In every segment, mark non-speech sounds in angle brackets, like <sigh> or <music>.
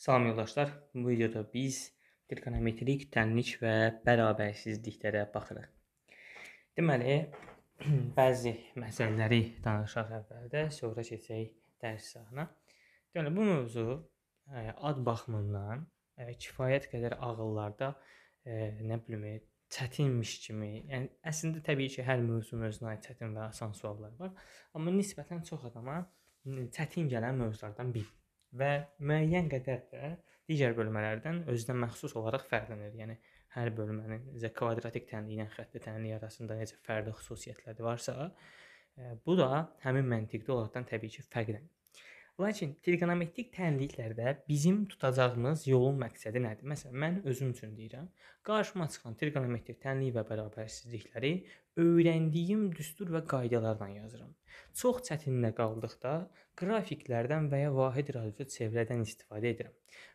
Salam yoldaşlar, bu videoda biz trigonometrik tənlik və bərabərsizliklərə baxırıq. Deməli, <clears throat> bəzi məsələləri danışaq əvvəldə, sonra keçək dərs sahəsinə. Deməli, bu mövzu e, ad baxımından e, kifayət qədər ağıllarda e, nə bilim, çətinmiş kimi, yəni əslində təbii ki, hər mövzunun özünə aid çətin və asan suallar var, amma nisbətən çox adama çətin gələn mövzulardan biridir və müəyyən qədər də digər bölmələrdən özünə məxsus olaraq fərqlənir. Yəni hər bölmənin necə kvadratik tənliyi ilə xətti tənliyi arasında necə fərqli xüsusiyyətləri varsa, e, bu da həmin məntiqdə olaraqdan təbii ki, fərqlənir. Lakin trigonometrik tənliklərdə bizim tutacağımız yolun məqsədi nədir? Məsələn, mən özüm üçün deyirəm, qarşıma çıxan trigonometrik tənlik və bərabərsizlikləri öyrəndiyim düstur və qaydalarla yazıram. Çox çətinlə qaldıqda qrafiklərdən və ya vahid radiosu çevrədən istifadə edirəm.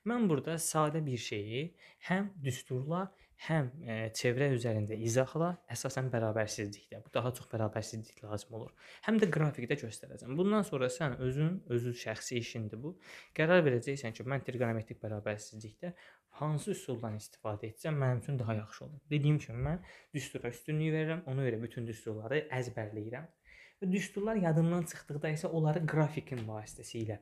Mən burada sadə bir şeyi həm düsturla, həm e, çevrə üzərində izahla əsasən bərabərsizlikdə. Bu daha çox bərabərsizlik lazım olur. Həm də qrafikdə göstərəcəm. Bundan sonra sən özün, özün şəxsi işindir bu. Qərar verəcəksən ki, mən triqonometrik bərabərsizlikdə hansı üsuldan istifadə etsəm mənim üçün daha yaxşı olur. Dediyim kimi mən düstura üstünlük verirəm, ona görə bütün düsturları əzbərləyirəm. Və düsturlar yadımdan çıxdıqda isə onları qrafikin vasitəsilə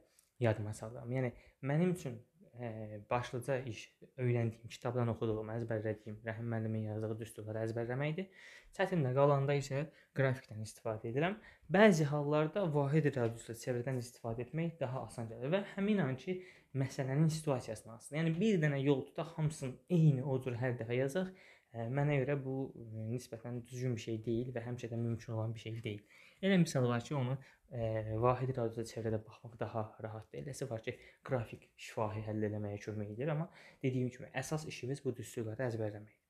yadıma salıram. Yəni mənim üçün ə, başlıca iş öyrəndiyim, kitabdan oxuduğum, əzbərlədiyim Rəhim müəllimin yazdığı düsturları əzbərləməkdir. Çətin də qalanda isə qrafikdən istifadə edirəm. Bəzi hallarda vahid radiusla çevrədən istifadə etmək daha asan gəlir və həmin anki məsələnin situasiyasına asılı. Yəni bir dənə yol tutaq, hamısını eyni o cür hər dəfə yazaq. E, mənə görə bu e, nisbətən düzgün bir şey deyil və həmişə də mümkün olan bir şey deyil. Elə misal var ki, onu ə, e, vahid radioda çevrədə baxmaq daha rahatdır. Eləsi var ki, qrafik şifahi həll eləməyə kömək edir, amma dediyim kimi əsas işimiz bu düsturları əzbərləməkdir.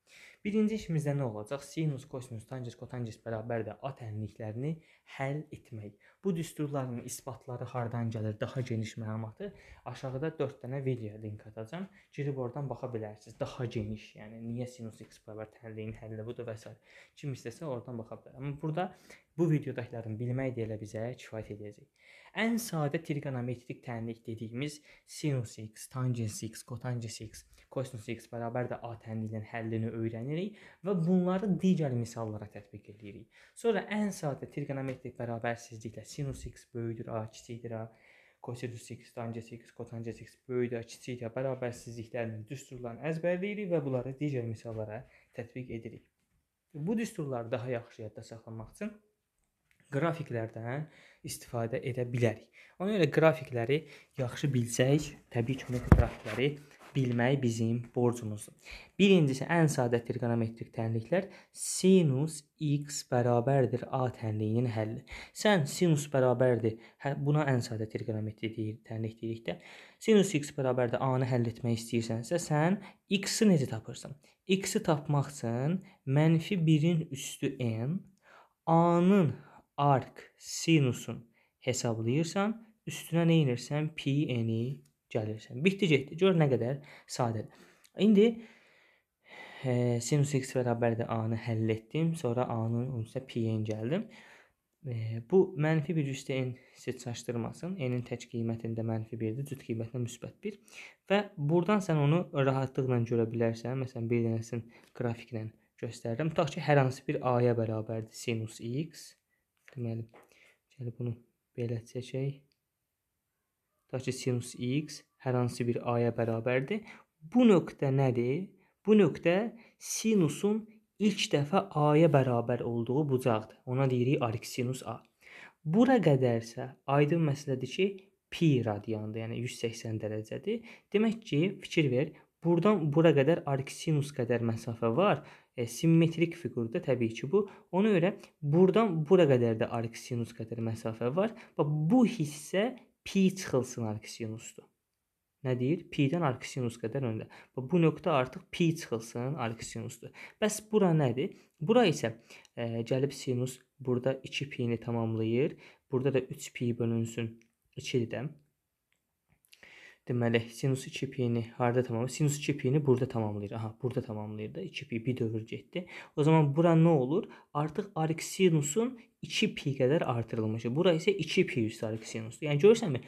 Birinci işimizdə nə olacaq? Sinus, kosinus, tangens, kotangens bərabər də a tənliklərini həll etmək. Bu düsturların isbatları hardan gəlir? Daha geniş məlumatı aşağıda 4 dənə video link atacam. Girib oradan baxa bilərsiniz. Daha geniş, yəni niyə sinus x bərabər tənliyin həlli budur və s. Kim istəsə oradan baxa bilər. Amma burada bu videodakıların bilmək də elə bizə kifayət edəcək. Ən sadə trigonometrik tənlik dediyimiz sinus x, tangens x, kotangens x, kosinus x bərabər də a tənliyinin həllini öyrənirik və bunları digər misallara tətbiq edirik. Sonra ən sadə trigonometrik bərabərsizliklə sinus x böyükdür a kiçikdir a kosinus x, tangens x, kotangens x böyükdür a kiçikdir a bərabərsizliklərinin düsturlarını əzbərləyirik və bunları digər misallara tətbiq edirik. Bu düsturları daha yaxşı yadda saxlamaq üçün qrafiklərdən istifadə edə bilərik. Ona görə qrafikləri yaxşı bilsək, təbii ki, geometri qrafikləri bilmək bizim borcumuzdur. Birincisi ən sadə trigonometrik tənliklər sinus x bərabərdir a tənliyinin həlli. Sən sinus bərabərdir. Hə, buna ən sadə trigonometri deyir, tənlik deyirik də. Sinus x bərabərdir a-nı həll etmək istəyirsənsə, sən x-i necə tapırsan? x-i tapmaq üçün -1-in üstü n, a-nın ark sinusun hesablayırsan, üstünə nə edirsən? P-ni e gəlirsən. Bitdi getdi. Gör nə qədər sadədir. İndi e, sinus x bərabərdir a-nı həll etdim. Sonra a-nın üstə p-ni gəldim. E, bu mənfi bir üstə n seçaşdırmasın. n-in tək qiymətində mənfi 1-dir, cüt qiymətində müsbət 1. Və burdan sən onu rahatlıqla görə bilərsən. Məsələn, bir dənəsini qrafiklə göstərirəm. Tutaq ki, hər hansı bir a-ya bərabərdir sinus x Deməli, gəlib bunu belə çəkək. Ta ki, sinus x hər hansı bir a-ya bərabərdir. Bu nöqtə nədir? Bu nöqtə sinusun ilk dəfə a-ya bərabər olduğu bucaqdır. Ona deyirik arkisinus a. Bura qədərsə aydın məsələdir ki, pi radiandır, yəni 180 dərəcədir. Demək ki, fikir ver, buradan bura qədər arkisinus qədər məsafə var e, simmetrik fiqurdur. Təbii ki, bu. Ona görə burdan bura qədər də arksisinus qədər məsafə var və bu hissə pi çıxılsın arksisinusdur. Nə deyir? Pi-dən arksisinus qədər öndə. Və bu nöqtə artıq pi çıxılsın arksisinusdur. Bəs bura nədir? Bura isə e, gəlib sinus burada 2 pi-ni tamamlayır. Burada da 3 pi bölünsün 2-dir də. Deməli, sinus 2 pini harda tamamlayır? Sinus 2 pini burada tamamlayır. Aha, burada tamamlayır da 2 pi bir dövr getdi. O zaman bura nə olur? Artıq arx sinusun 2 pi qədər artırılmışı. Bura isə 2 pi üstü arx sinusdur. Yəni görürsənmi?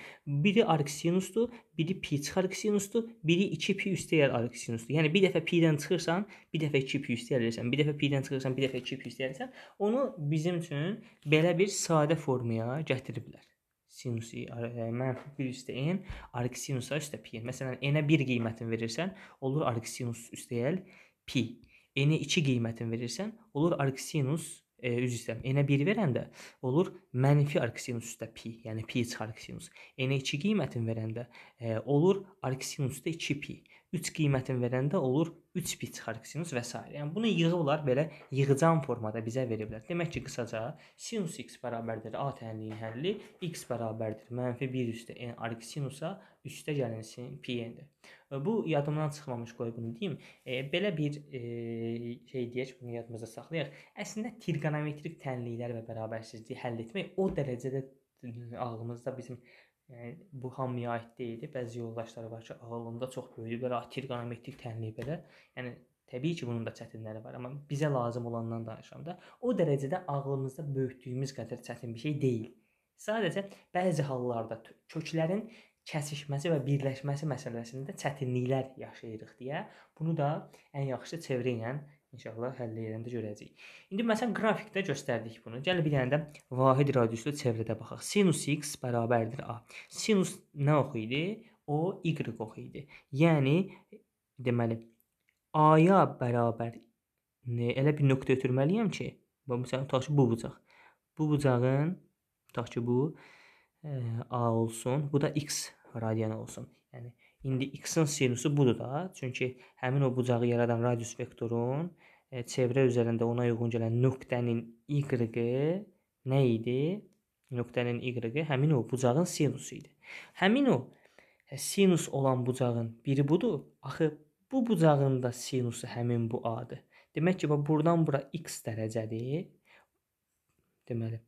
Biri arx sinusdur, biri pi çıx arx sinusdur, biri 2 pi üstə yer arx sinusdur. Yəni bir dəfə pi-dən çıxırsan, bir dəfə 2 pi üstə yerləsən, bir dəfə pi-dən çıxırsan, bir dəfə 2 pi üstə yerləsən. Onu bizim üçün belə bir sadə formaya gətiriblər sinusi e, mənfi 1 üstə n, arksinusa üstə pi. Məsələn, n-ə 1 qiymətin verirsən, olur arksinus üstəyəl pi. N-ə 2 qiymətin verirsən, olur arksinus e, üz üstə. N-ə 1 verəndə olur mənfi arksinus üstə pi, yəni pi çıxar arksinus. N-ə 2 qiymətin verəndə e, olur arksinus üstə 2 pi. 3 qiymətini verəndə olur 3 pi çıxar sinus və s. Yəni bunu yığıblar belə yığıcan formada bizə veriblər. Demək ki, qısaca sinus x bərabərdir a tənliyin həlli, x bərabərdir mənfi 1 üstə n arq sinusa 3-də gələn sin pi-dir. E, bu yadımdan çıxmamış qoy bunu deyim. E, belə bir e, şey deyək, bunu yadımızda saxlayaq. Əslində trigonometrik tənliklər və bərabərsizliyi həll etmək o dərəcədə ağlımızda bizim Yəni bu hamıya aid deyil. Bəzi yoldaşları var ki, ağlında çox böyük belə tirqanometrik tənlik belə. Yəni təbii ki, bunun da çətinləri var, amma bizə lazım olandan danışıram da. O dərəcədə ağlımızda böyütdüyümüz qədər çətin bir şey deyil. Sadəcə bəzi hallarda köklərin kəsişməsi və birləşməsi məsələsində çətinliklər yaşayırıq deyə bunu da ən yaxşısı çevrə ilə İnşallah həll edəndə görəcəyik. İndi məsələn qrafikdə göstərdik bunu. Gəl bir dənə də vahid radiuslu çevrədə baxaq. Sinus x bərabərdir a. Sinus nə oxu idi? O y oxu idi. Yəni deməli a-ya bərabər elə bir nöqtə ötürməliyəm ki, bu məsələn tutaq ki, bu bucaq. Bu bucağın tutaq ki, bu ə, e, a olsun, bu da x radianı olsun. Yəni İndi x-in sinusu budur da. Çünki həmin o bucağı yaradan radius vektorun e, çevrə üzərində ona uyğun gələn nöqtənin y-i nə idi? Nöqtənin y-i həmin o bucağın sinusu idi. Həmin o e, sinus olan bucağın biri budur. Axı bu bucağın da sinusu həmin bu a-dır. Demək ki, buradan bura x dərəcədir. Deməli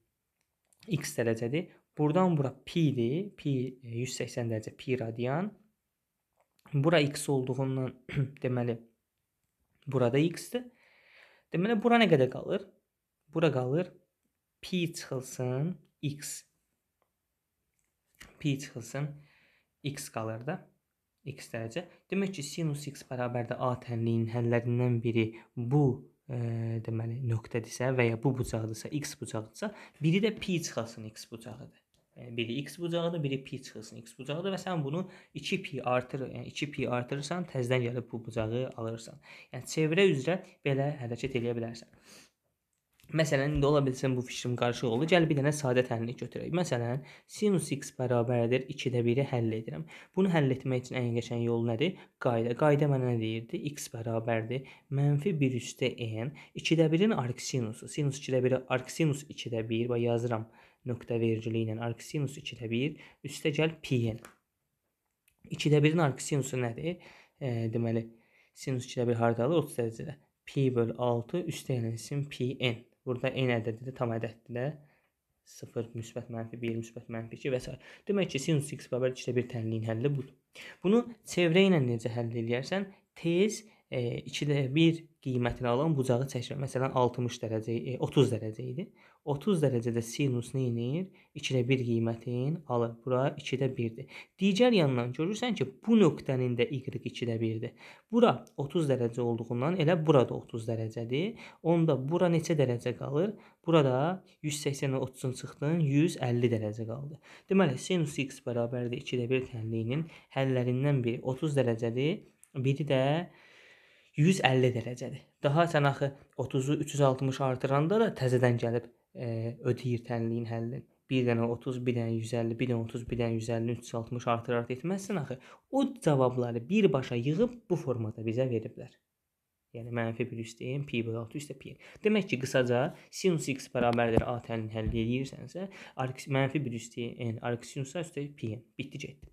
x dərəcədir. Buradan bura pi-dir. Pi 180 dərəcə pi radian. Bura x olduğundan <clears throat> deməli burada x-dir. Deməli bura nə qədər qalır? Bura qalır pi çıxılsın x. Pi çıxılsın x qalır da x dərəcə. Demək ki, sinus x bərabərdə a tənliyinin həllərindən biri bu ə, e, deməli nöqtədirsə və ya bu bucaqdırsa, x bucaqdırsa, biri də pi çıxılsın x bucağıdır biri x bucağıdır, biri pi çıxılsın x bucağıdır və sən bunu 2 pi artır, yəni 2 pi artırırsan, təzədən gəlib bu bucağı alırsan. Yəni çevrə üzrə belə hərəkət eləyə bilərsən. Məsələn, indi ola bilsin bu fikrim qarışıq oldu. Gəl bir dənə sadə təlimlik götürək. Məsələn, sinus x bərabərdir 2-də 1-i həll edirəm. Bunu həll etmək üçün ən qəşəng yol nədir? Qayda. Qayda mənə nə deyirdi? x bərabərdir mənfi 1 üstə n. 2-də 1-in arksinusu. Sinus 2-də 1-i arksinus 2-də 1 və yazıram. E, nöqtə vericiliyi ilə arkosinus 2-də 1 üstəgəl pi'nin. 2-də 1-in arkosinüsü nədir? E, deməli sinus 2-də 1 hardadır? 30 dərəcədə. Pi böl 6 üstəgəl sin pi'n. Burada n ədədidir, tam ədəddir də. 0, müsbət mənfi 1, müsbət mənfi 2 və s. Demək ki, sinus x bərabər 2-də 1 tənliyin həlli budur. Bunu çevrə ilə necə həll edərsən, tez e, 2-də 1 qiymətini alan bucağı çəkirəm. Məsələn 60 dərəcə, 30 e, dərəcə idi. 30 dərəcədə sinus nə edir? 2-də 1 qiymətin alır. Bura 2-də 1-dir. Digər yandan görürsən ki, bu nöqtənin də y 2-də 1-dir. Bura 30 dərəcə olduğundan elə burada 30 dərəcədir. Onda bura neçə dərəcə qalır? Burada 180-ə 30-un çıxdın, 150 dərəcə qaldı. Deməli sinus x bərabərdir 2-də 1 tənliyinin həllərindən biri 30 dərəcədir, biri də 1 150 dərəcədir. Daha sən axı 30-u 360 artıranda da təzədən gəlib e, ödəyir tənliyin həllin. Bir dənə 30, bir dənə 150, bir dənə 30, bir dənə 150, 360 artırar etməzsən axı. O cavabları birbaşa yığıb bu formada bizə veriblər. Yəni mənfi 1 üstəyin pi böl 6 üstə pi. Demək ki, qısaca sinus x bərabərdir a tənini həll eləyirsənsə, mənfi 1 üstəyin yəni arx sinusa üstə pi. Bitdi getdi.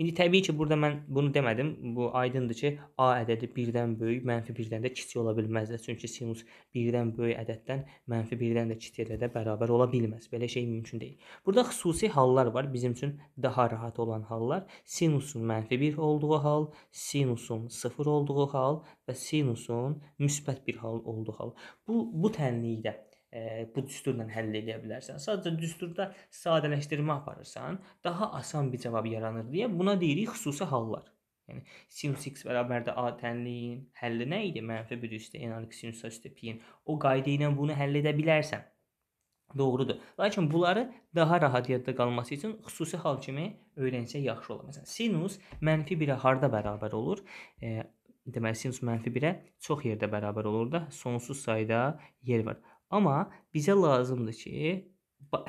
İndi təbii ki, burada mən bunu demədim. Bu aydındır ki, a ədədi 1-dən böyük, mənfi 1-dən də kiçik ola bilməz. Çünki sinus 1-dən böyük ədəddən mənfi 1-dən də kiçik ədədə bərabər ola bilməz. Belə şey mümkün deyil. Burada xüsusi hallar var. Bizim üçün daha rahat olan hallar sinusun mənfi 1 olduğu hal, sinusun 0 olduğu hal və sinusun müsbət bir hal olduğu hal. Bu bu tənlikdə e, bu düsturla həll edə bilərsən. Sadəcə düsturda sadələşdirmə aparırsan, daha asan bir cavab yaranır deyə buna deyirik xüsusi hallar. Yəni sinus x bərabərdir a tənliyin həlli nə idi? Mənfi 1 üstə n artı sinus üstə p-in. O qayda ilə bunu həll edə bilərsən. Doğrudur. Lakin bunları daha rahat yadda qalması üçün xüsusi hal kimi öyrənsək yaxşı olar. Məsələn, sinus mənfi 1-ə harda bərabər olur? E, deməli sinus mənfi 1-ə çox yerdə bərabər olur da, sonsuz sayda yer var. Amma bizə lazımdır ki,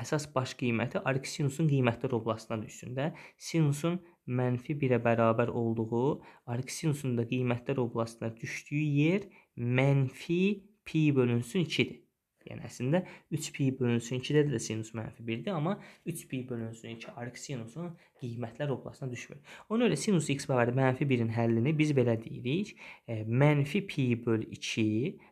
əsas baş qiyməti arksinusun qiymətli oblasına düşsün də, sinusun mənfi 1-ə bərabər olduğu, arksinusun da qiymətlər oblasına düşdüyü yer mənfi pi bölünsün 2-dir. Yəni əslində 3pi bölünsün 2-də də sinus mənfi 1-dir, amma 3pi bölünsün 2 arx sinusun qiymətlər oblasına düşmür. Ona görə sinus x barədə mənfi 1-in həllini biz belə deyirik. E, mənfi pi böl 2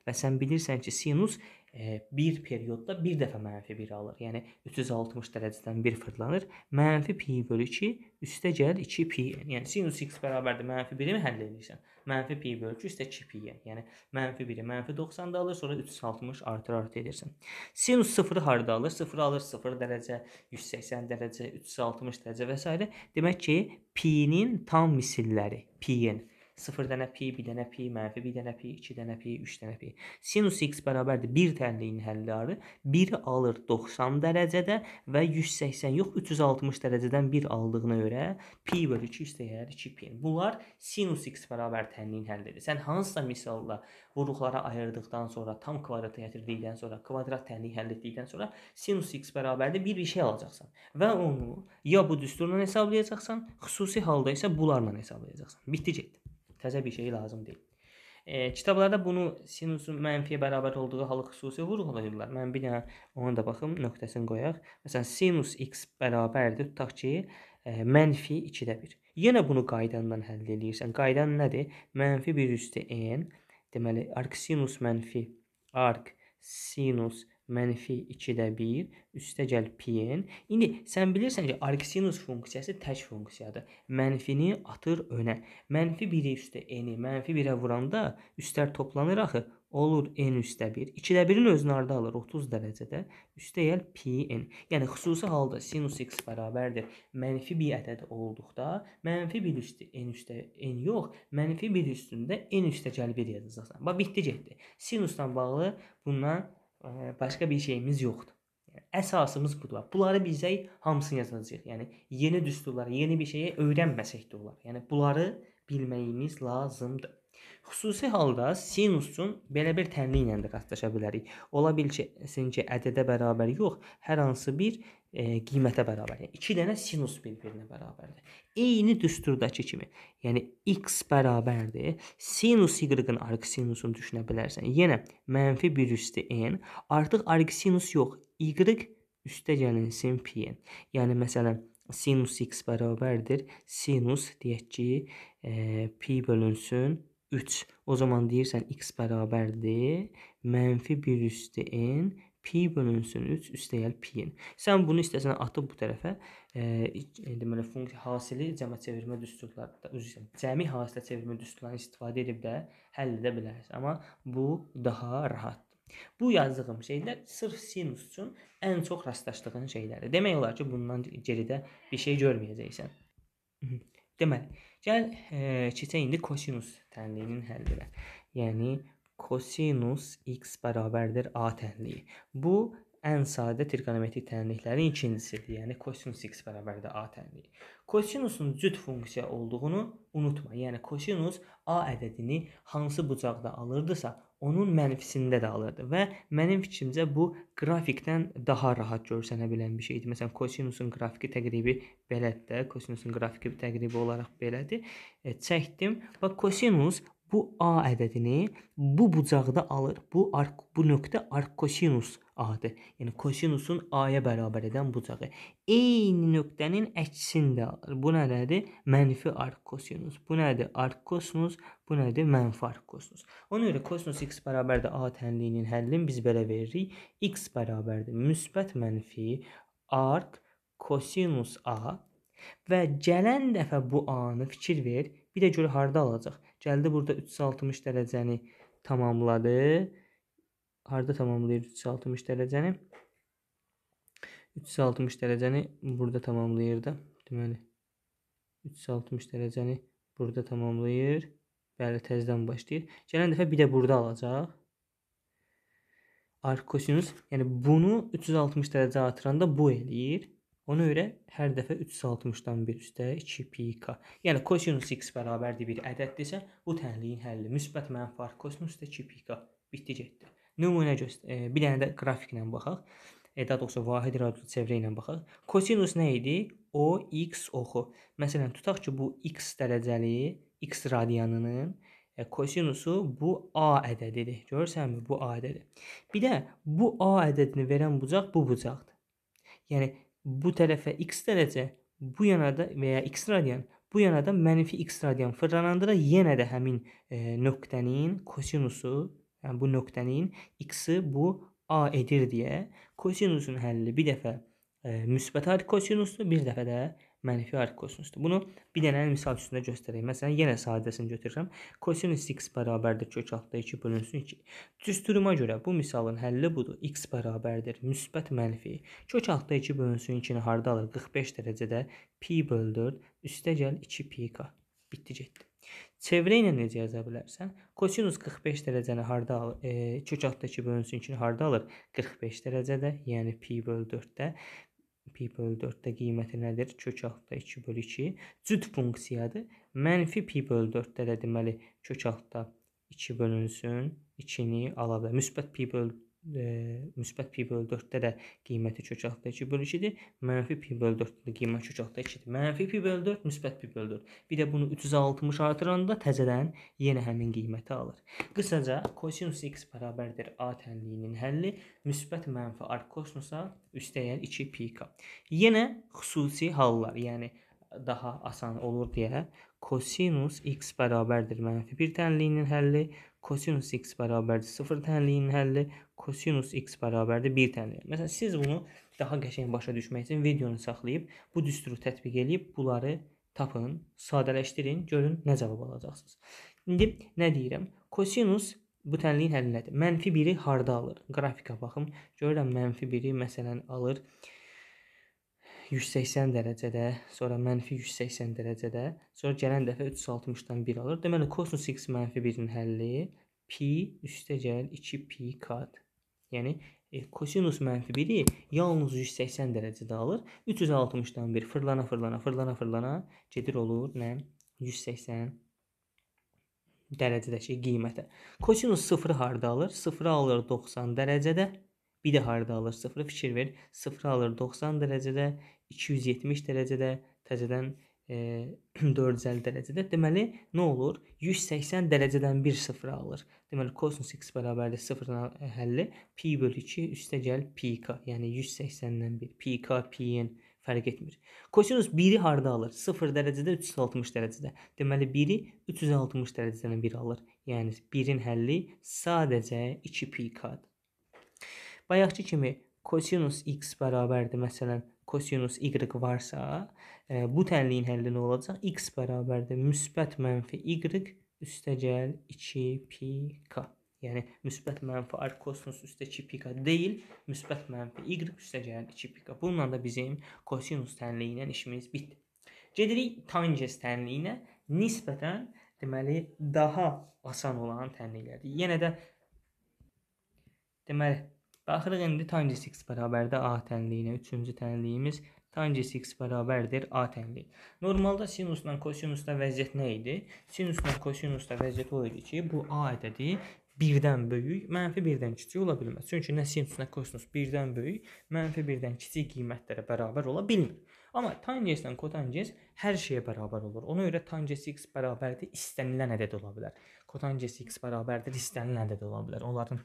və sən bilirsən ki, sinus E, bir periodda bir dəfə mənfi 1 alır. Yəni 360 dərəcədən 1 fırlanır. Mənfi pi bölü 2 üstə gəl 2 pi. Yəni sinus x bərabərdir mənfi 1-i həll edirsən. Mənfi pi bölü 2 üstə 2 pi. Yəni mənfi 1-i mənfi 90 da alır, sonra 360 artır artır edirsən. Sinus 0-ı harda alır? 0 alır 0 dərəcə, 180 dərəcə, 360 dərəcə və s. Demək ki, pi-nin tam misilləri, pi-nin 0 dənə pi, 1 dənə pi, mənfi 1 dənə pi, 2 dənə pi, 3 dənə pi. Sinus x bərabərdir 1 tənliyin həlləri. 1 alır 90 dərəcədə və 180 yox 360 dərəcədən 1 aldığına görə pi bölü 2 istəyər 2 pi. Bunlar sinus x bərabər tənliyin həllidir. Sən hansısa misalla vuruqlara ayırdıqdan sonra tam kvadratı gətirdikdən sonra kvadrat tənliyi həll etdikdən sonra sinus x bərabərdir bir bir şey alacaqsan və onu ya bu düsturla hesablayacaqsan, xüsusi halda isə bunlarla hesablayacaqsan. Bitti getdi. Təzə bir şey lazım deyil. E, kitablarda bunu sinusun mənfiyə bərabər olduğu halı xüsusi vurğulayırlar. Mən bir dənə ona da baxım, nöqtəsini qoyaq. Məsələn, sinus x bərabərdir, tutaq ki, e, mənfi 2-də 1. Yenə bunu qaydandan həll eləyirsən. Qaydan nədir? Mənfi 1 üstü n, deməli, arc sinus mənfi arc sinus mənfi 2-də 1 üstəgəl piyin. İndi sən bilirsən ki, arqsinus funksiyası tək funksiyadır. Mənfini atır önə. Mənfi 1-i üstə n-i mənfi 1-ə vuranda üstlər toplanır axı. Olur n üstə 1. 2-də 1-in özünü arda alır 30 dərəcədə. Üstəyəl pi n. Yəni xüsusi halda sinus x bərabərdir mənfi 1 ədədi olduqda mənfi 1 üstə n üstə n yox, mənfi 1 üstündə n üstəgəl 1 yazacaqsan. Bax bitdi getdi. Sinusla bağlı bundan başqa bir şeyimiz yoxdur. Yəni əsasımız budur. Bunları bilsək hamısını yazacağıq. Yəni yeni düsturları, yeni bir şeyi öyrənməsək də olar. Yəni bunları bilməyimiz lazımdır. Xüsusi halda sinusun belə bir tənliyi ilə də rastlaşa bilərik. Ola bilsin ki, ədədə bərabər yox, hər hansı bir e, qiymətə bərabər. Yəni 2 dənə sinus bir-birinə bərabərdir. Eyni düsturdakı kimi. Yəni x bərabərdir. Sinus y-in arqsinusunu düşünə bilərsən. Yenə mənfi 1 üstü n. Artıq arqsinus yox, y üstə gəlinsin p. Yəni məsələn sinus x bərabərdir. Sinus deyək ki, e, p bölünsün 3. O zaman deyirsən x bərabərdir. Mənfi 1 üstü n pi bölünsün 3 üstəyəl pi-in. Sən bunu istəsən atıb bu tərəfə, e, e deməli funksiya hasili cəmə çevirmə düsturlarında, üzr cəmi hasilə çevirmə düsturlarından istifadə edib də həll edə bilərsən. Amma bu daha rahatdır. Bu yazdığım şeylər sırf sinus üçün ən çox rastlaşdığın şeylərdir. Demək olar ki, bundan geridə bir şey görməyəcəksən. Deməli, gəl e, keçək indi kosinus tənliyinin həllinə. Yəni kosinus x bərabərdir a tənliyi. Bu ən sadə trigonometrik tənliklərin ikincisidir. Yəni kosinus x bərabərdir a tənliyi. Kosinusun cüt funksiya olduğunu unutma. Yəni kosinus a ədədini hansı bucaqda alırdısa, onun mənfisində də alırdı və mənim fikrimcə bu qrafikdən daha rahat görsənə bilən bir şeydir. Məsələn, kosinusun qrafiki təqribi belədir də, kosinusun qrafiki təqribi olaraq belədir. E, çəkdim və kosinus bu a ədədini bu bucaqda alır. Bu ark bu nöqtə arkosinus A-dır. Yəni kosinusun A-ya bərabər edən bucağı. Eyni nöqtənin əksində bu nədir? Mənfi ark kosinus. Bu nədir? Ark kosinus, bu nədir? Mənfi ark kosinus. Ona görə kosinus x bərabərdir A tənliyinin həllini biz belə veririk. x bərabərdir müsbət mənfi ark kosinus A və gələn dəfə bu A-nı fikir ver. Bir də gör harda alacaq. Gəldi burada 360 dərəcəni tamamladı harda tamamlayır 360 dərəcəni? 360 dərəcəni burada tamamlayır da. Deməli 360 dərəcəni burada tamamlayır. Bəli, təzədən başlayır. Gələn dəfə bir də burada alacaq. Ark kosinus, yəni bunu 360 dərəcə artıranda bu eləyir. Ona görə hər dəfə 360-dan bir üstə 2 pk. Yəni kosinus x bərabərdir bir ədəddirsə, bu tənliyin həlli müsbət mənfi ark kosinus da 2 pk. Bitdi getdi. Nümunə göstər. E, bir dənə də qrafiklə baxaq. E, daha doğrusu vahid radial çevrə ilə baxaq. Kosinus nə idi? O x oxu. Məsələn, tutaq ki, bu x dərəcəli x radianının e, kosinusu bu a ədədidir. Görürsənmi? Bu a ədədidir. Bir də bu a ədədini verən bucaq bu bucaqdır. Yəni bu tərəfə x dərəcə, bu yana da və ya x radian Bu yana da mənfi x radian fırlananda da yenə də həmin e, nöqtənin kosinusu yəni bu nöqtənin x-i bu a edir deyə kosinusun həlli bir dəfə e, müsbət arq kosinusdur, bir dəfə də mənfi arq kosinusdur. Bunu bir dənə misal üstündə göstərək. Məsələn, yenə sadəsini götürürəm. Kosinus x bərabərdir kök altda 2 bölünsün 2. Düsturuma görə bu misalın həlli budur. x bərabərdir müsbət mənfi. Kök altda 2 bölünsün 2-ni harda alır? 45 dərəcədə pi böldür. Üstə gəl 2 pi k. Bitdi getdi. Çevrə ilə necə yaza bilərsən? Kosinus 45 dərəcəni harda alır? 2 e, otaqdakı bölünsünkünü harda alır? 45 dərəcədə, yəni pi bölü 4-də pi bölü 4-də qiyməti nədir? Kökaltda 2 bölü 2. Cüd funksiyadır. Mənfi pi bölü 4-də də deməli kökaltda 2 bölünsün, 2-ni ala bilər. Müsbət pi bölü e, müsbət pi bölü 4-də də qiyməti kökaltı 2 bölüşüdür. Mənfi pi bölü 4-də də qiymət kökaltı 2-dir. Mənfi pi bölü 4, müsbət pi bölü 4. Bir də bunu 360 artıranda təzədən yenə həmin qiyməti alır. Qısaca, kosinus x bərabərdir A tənliyinin həlli, müsbət mənfi arq kosinusa üstəyən 2 pi k. Yenə xüsusi hallar, yəni daha asan olur deyə kosinus x bərabərdir mənfi 1 tənliyinin həlli, kosinus x bərabərdir 0 tənliyinin həlli, kosinus x bərabərdir 1 təndir. Məsələn, siz bunu daha qəşəng başa düşmək üçün videonu saxlayıb, bu düsturu tətbiq edib, bunları tapın, sadələşdirin, görün nə cavab alacaqsınız. İndi nə deyirəm? Kosinus bu tənliyin həllinədir. Mənfi 1-i harda alır? Qrafika baxım. Görürəm, mənfi 1-i məsələn alır 180 dərəcədə, sonra mənfi 180 dərəcədə, sonra gələn dəfə 360-dan 1 alır. Deməli, kosinus x mənfi 1-in həlli pi üstə gəl 2 pi kat Yəni e, kosinus mənfi 1-i yalnız 180 dərəcədə alır. 360-dan bir fırlana fırlana fırlana fırlana gedir olur nə? 180 dərəcədəki qiymətə. Kosinus 0-ı harda alır? 0-ı alır 90 dərəcədə. Bir də harda alır 0-ı fikir ver. 0 alır 90 dərəcədə, 270 dərəcədə təzədən 450 e, <clears throat> dərəcədə. Deməli, nə olur? 180 dərəcədən 1 sıfır alır. Deməli, kosinus x bərabərdir 0-ın həlli pi bölü 2 üstə gəl pk, yəni 180-dən 1. pk, pn fərq etmir. Kosinus 1-i harda alır? 0 dərəcədə 360 dərəcədə. Deməli, 1-i 360 dərəcədən 1 alır. Yəni 1-in həlli sadəcə 2 pk-dır. Bayaqçı kimi kosinus x bərabərdir məsələn kosinus y varsa, bu tənliyin həlli nə olacaq? x bərabərdir müsbət mənfi y üstəgəl 2 pi k. Yəni müsbət mənfi r kosinus üstə 2 pi k deyil, müsbət mənfi y üstəgəl 2 pi k. Bununla da bizim kosinus tənliyi ilə işimiz bitdi. Gedirik tangens tənliyinə. Nisbətən deməli daha asan olan tənliklərdir. Yenə də deməli baxırıq indi tangens x bərabərdir a tənliyinə. Üçüncü tənliyimiz 1 Tangens x bərabərdir a tənlik. Normalda sinusla kosinusda vəziyyət nə idi? Sinusla kosinusda vəziyyət o idi ki, bu a ədədi birdən böyük, mənfi birdən kiçik ola bilməz. Çünki nə sinus, nə kosinus birdən böyük, mənfi birdən kiçik qiymətlərə bərabər ola bilmir. Amma tangeslə kotanges hər şeyə bərabər olur. Ona görə tanges x bərabərdir istənilən ədəd ola bilər. Kotanges x bərabərdir istənilən ədəd ola bilər. Onların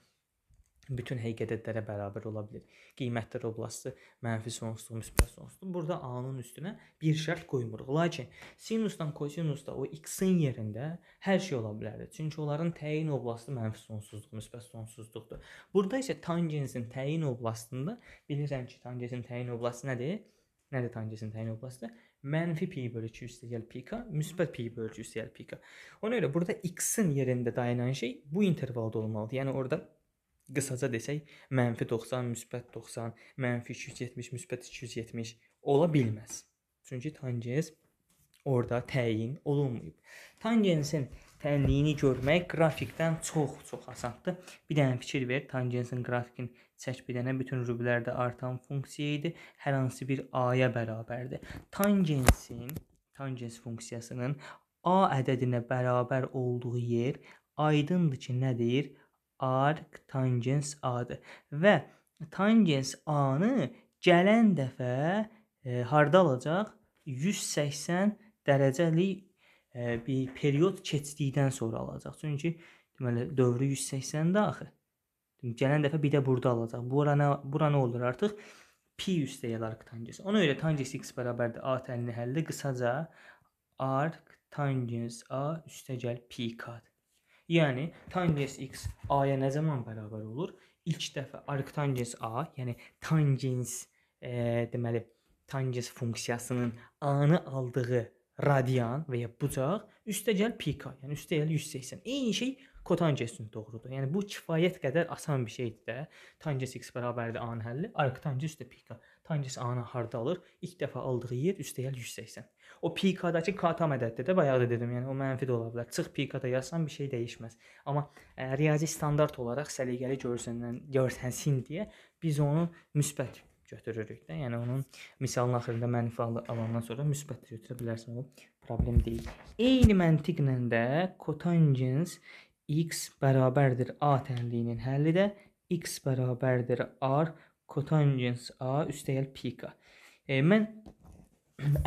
bütün həqiqətlərə bərabər ola bilər. Qiymətlər oblastı mənfi sonsuzluq, müsbət sonsuzluq. Burada A-nın üstünə bir şərt qoymuruq. Lakin sinusdan kosinusda o x-in yerində hər şey ola bilər. Çünki onların təyin oblastı mənfi sonsuzluq, müsbət sonsuzluqdur. Burada isə tangensin təyin oblastında bilirəm ki, tangensin təyin oblastı nədir? Nədir tangensin təyin oblastı? mənfi pi bölü 2 üstəgəl pk, müsbət pi bölü 2 üstəgəl pk. Ona görə burada x-in yerində dayanan şey bu intervalda olmalıdır. Yəni orada qısaca desək, mənfi 90, müsbət 90, mənfi 270, müsbət 270 ola bilməz. Çünki tangens orada təyin olunmayıb. Tangensin tənliyini görmək qrafikdən çox-çox asandır. Bir dənə fikir ver, tangensin qrafikin çəkbidənə bütün rüblərdə artan funksiya idi. Hər hansı bir a-ya bərabərdir. Tangensin tangens funksiyasının a ədədinə bərabər olduğu yer aydındır ki, nə deyir? arc tangens A-dır. Və tangens A-nı gələn dəfə e, harda alacaq? 180 dərəcəlik e, bir period keçdikdən sonra alacaq. Çünki deməli dövrü 180-də axı. Gələn dəfə bir də burada alacaq. Bura nə, bura nə olur artıq? Pi üstəyəl arc tangens. Ona görə tangens x bərabərdir A təlini həlli qısaca arc tangens A üstəgəl pi k-dır. Yəni tangens x a-ya nə zaman bərabər olur? İlk dəfə arktangens a, yəni tangens e, deməli tangens funksiyasının a-nı aldığı radian və ya bucaq Üstəgəl pika, yəni üstəgəl 180. Eyni şey kotangesin doğrudur. Yəni bu kifayət qədər asan bir şeydir də. Tanges x bərabərdir A-nın həlli, arq tanges üstə pika. Tanges A-nı harda alır? İlk dəfə aldığı yer üstəgəl 180. O pikadakı katam ədəddir də, bayaq da dedim, yəni o mənfi də ola bilər. Çıx pikada yazsan bir şey dəyişməz. Amma ə, riyazi standart olaraq səliqəli görsəndən görsənsin deyə biz onu müsbət götürürük də. Yəni onun misalın axırında mənfi alandan sonra müsbət götürə bilərsən, o problem deyil. Eyni məntiqlə də kotangens x bərabərdir a tənliyinin həlli də x bərabərdir r kotangens a üstəyəl pika. E, mən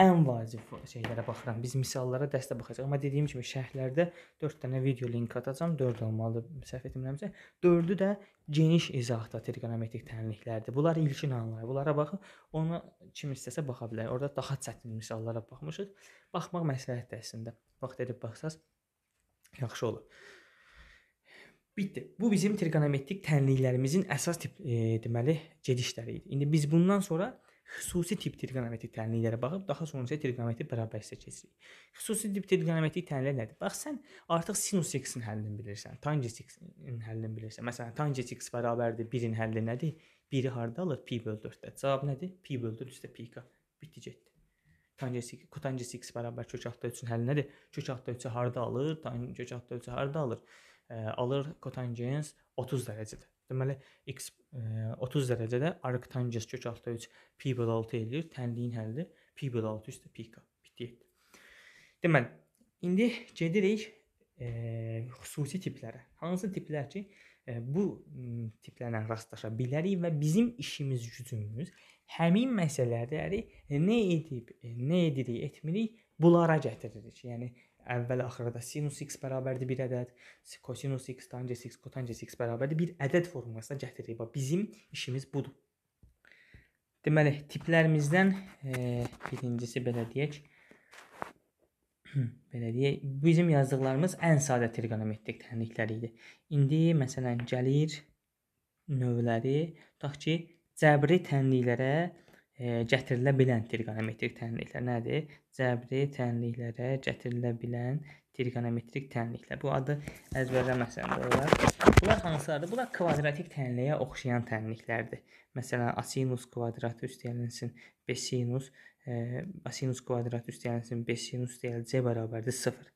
ən vacib şeylərə baxıram. Biz misallara dəstə baxacağıq. Amma dediyim kimi şərhlərdə 4 dənə video linki atacam. 4 olmalı, səhv etmirəmsə. 4-ü də geniş izahda trigonometrik tənliklərdir. Bunlar ilkin anlayır. Bunlara baxıb ona kim istəsə baxa bilər. Orada daha çətin misallara baxmışıq. Baxmaq məsləhətdir əslində. Vaxt edib baxsaz yaxşı olur. Bitdi. Bu bizim trigonometrik tənliklərimizin əsas tip e, deməli gedişləri idi. İndi biz bundan sonra xüsusi tip trigonometrik tənliklərə baxıb daha sonra isə trigonometrik bərabərliyə keçirik. Xüsusi tip trigonometrik tənliklər nədir? Bax sən artıq sinus x-in həllini bilirsən, tangens x-in həllini bilirsən. Məsələn, tangens x bərabərdir 1-in həlli nədir? 1-i harda alır? P/4-də. Cavab nədir? P/4 üstə p-ka. Bitdi getdi. Tangens x, kotangens x bərabər kök altda 3-ün həlli nədir? Kök altda 3-ü harda alır? Tan kök altda 3-ü harda alır? E, alır kotangens 30 dərəcədə. Deməli x ə, e, 30 dərəcədə arctangens kök altı 3 pi böl 6 eləyir. Tənliyin həlli pi böl 6 üstə pi k. Bitdi. Deməli indi gedirik ə, e, xüsusi tiplərə. Hansı tiplər ki, ə, e, bu tiplərlə rastlaşa bilərik və bizim işimiz, gücümüz həmin məsələləri nə edib, nə edirik, etmirik, bunlara gətiririk. Yəni əvvəl axırda sinus x bərabərdir bir ədəd, kosinus x, tangens x, kotangents x bərabərdir bir ədəd formasına cəhd edirik. Bax bizim işimiz budur. Deməli, tiplərimizdən e, birincisi belə deyək. <clears throat> belə deyək, bizim yazdıqlarımız ən sadə trigonometrik tənlikləri idi. İndi məsələn gəlir növləri, tutaq ki, cəbri tənliklərə gətirilə bilən triqonometrik tənliklər nədir? Cəbri tənliklərə gətirilə bilən triqonometrik tənliklər. Bu adı əzbərləməsən də olar. Bunlar hansılardır? Bunlar kvadratik tənliyə oxşayan tənliklərdir. Məsələn, asinus kvadratı üstəlinsin 5 sinus, e, asinus kvadratı üstəlinsin 5 sinus deyil, c bərabərdir 0.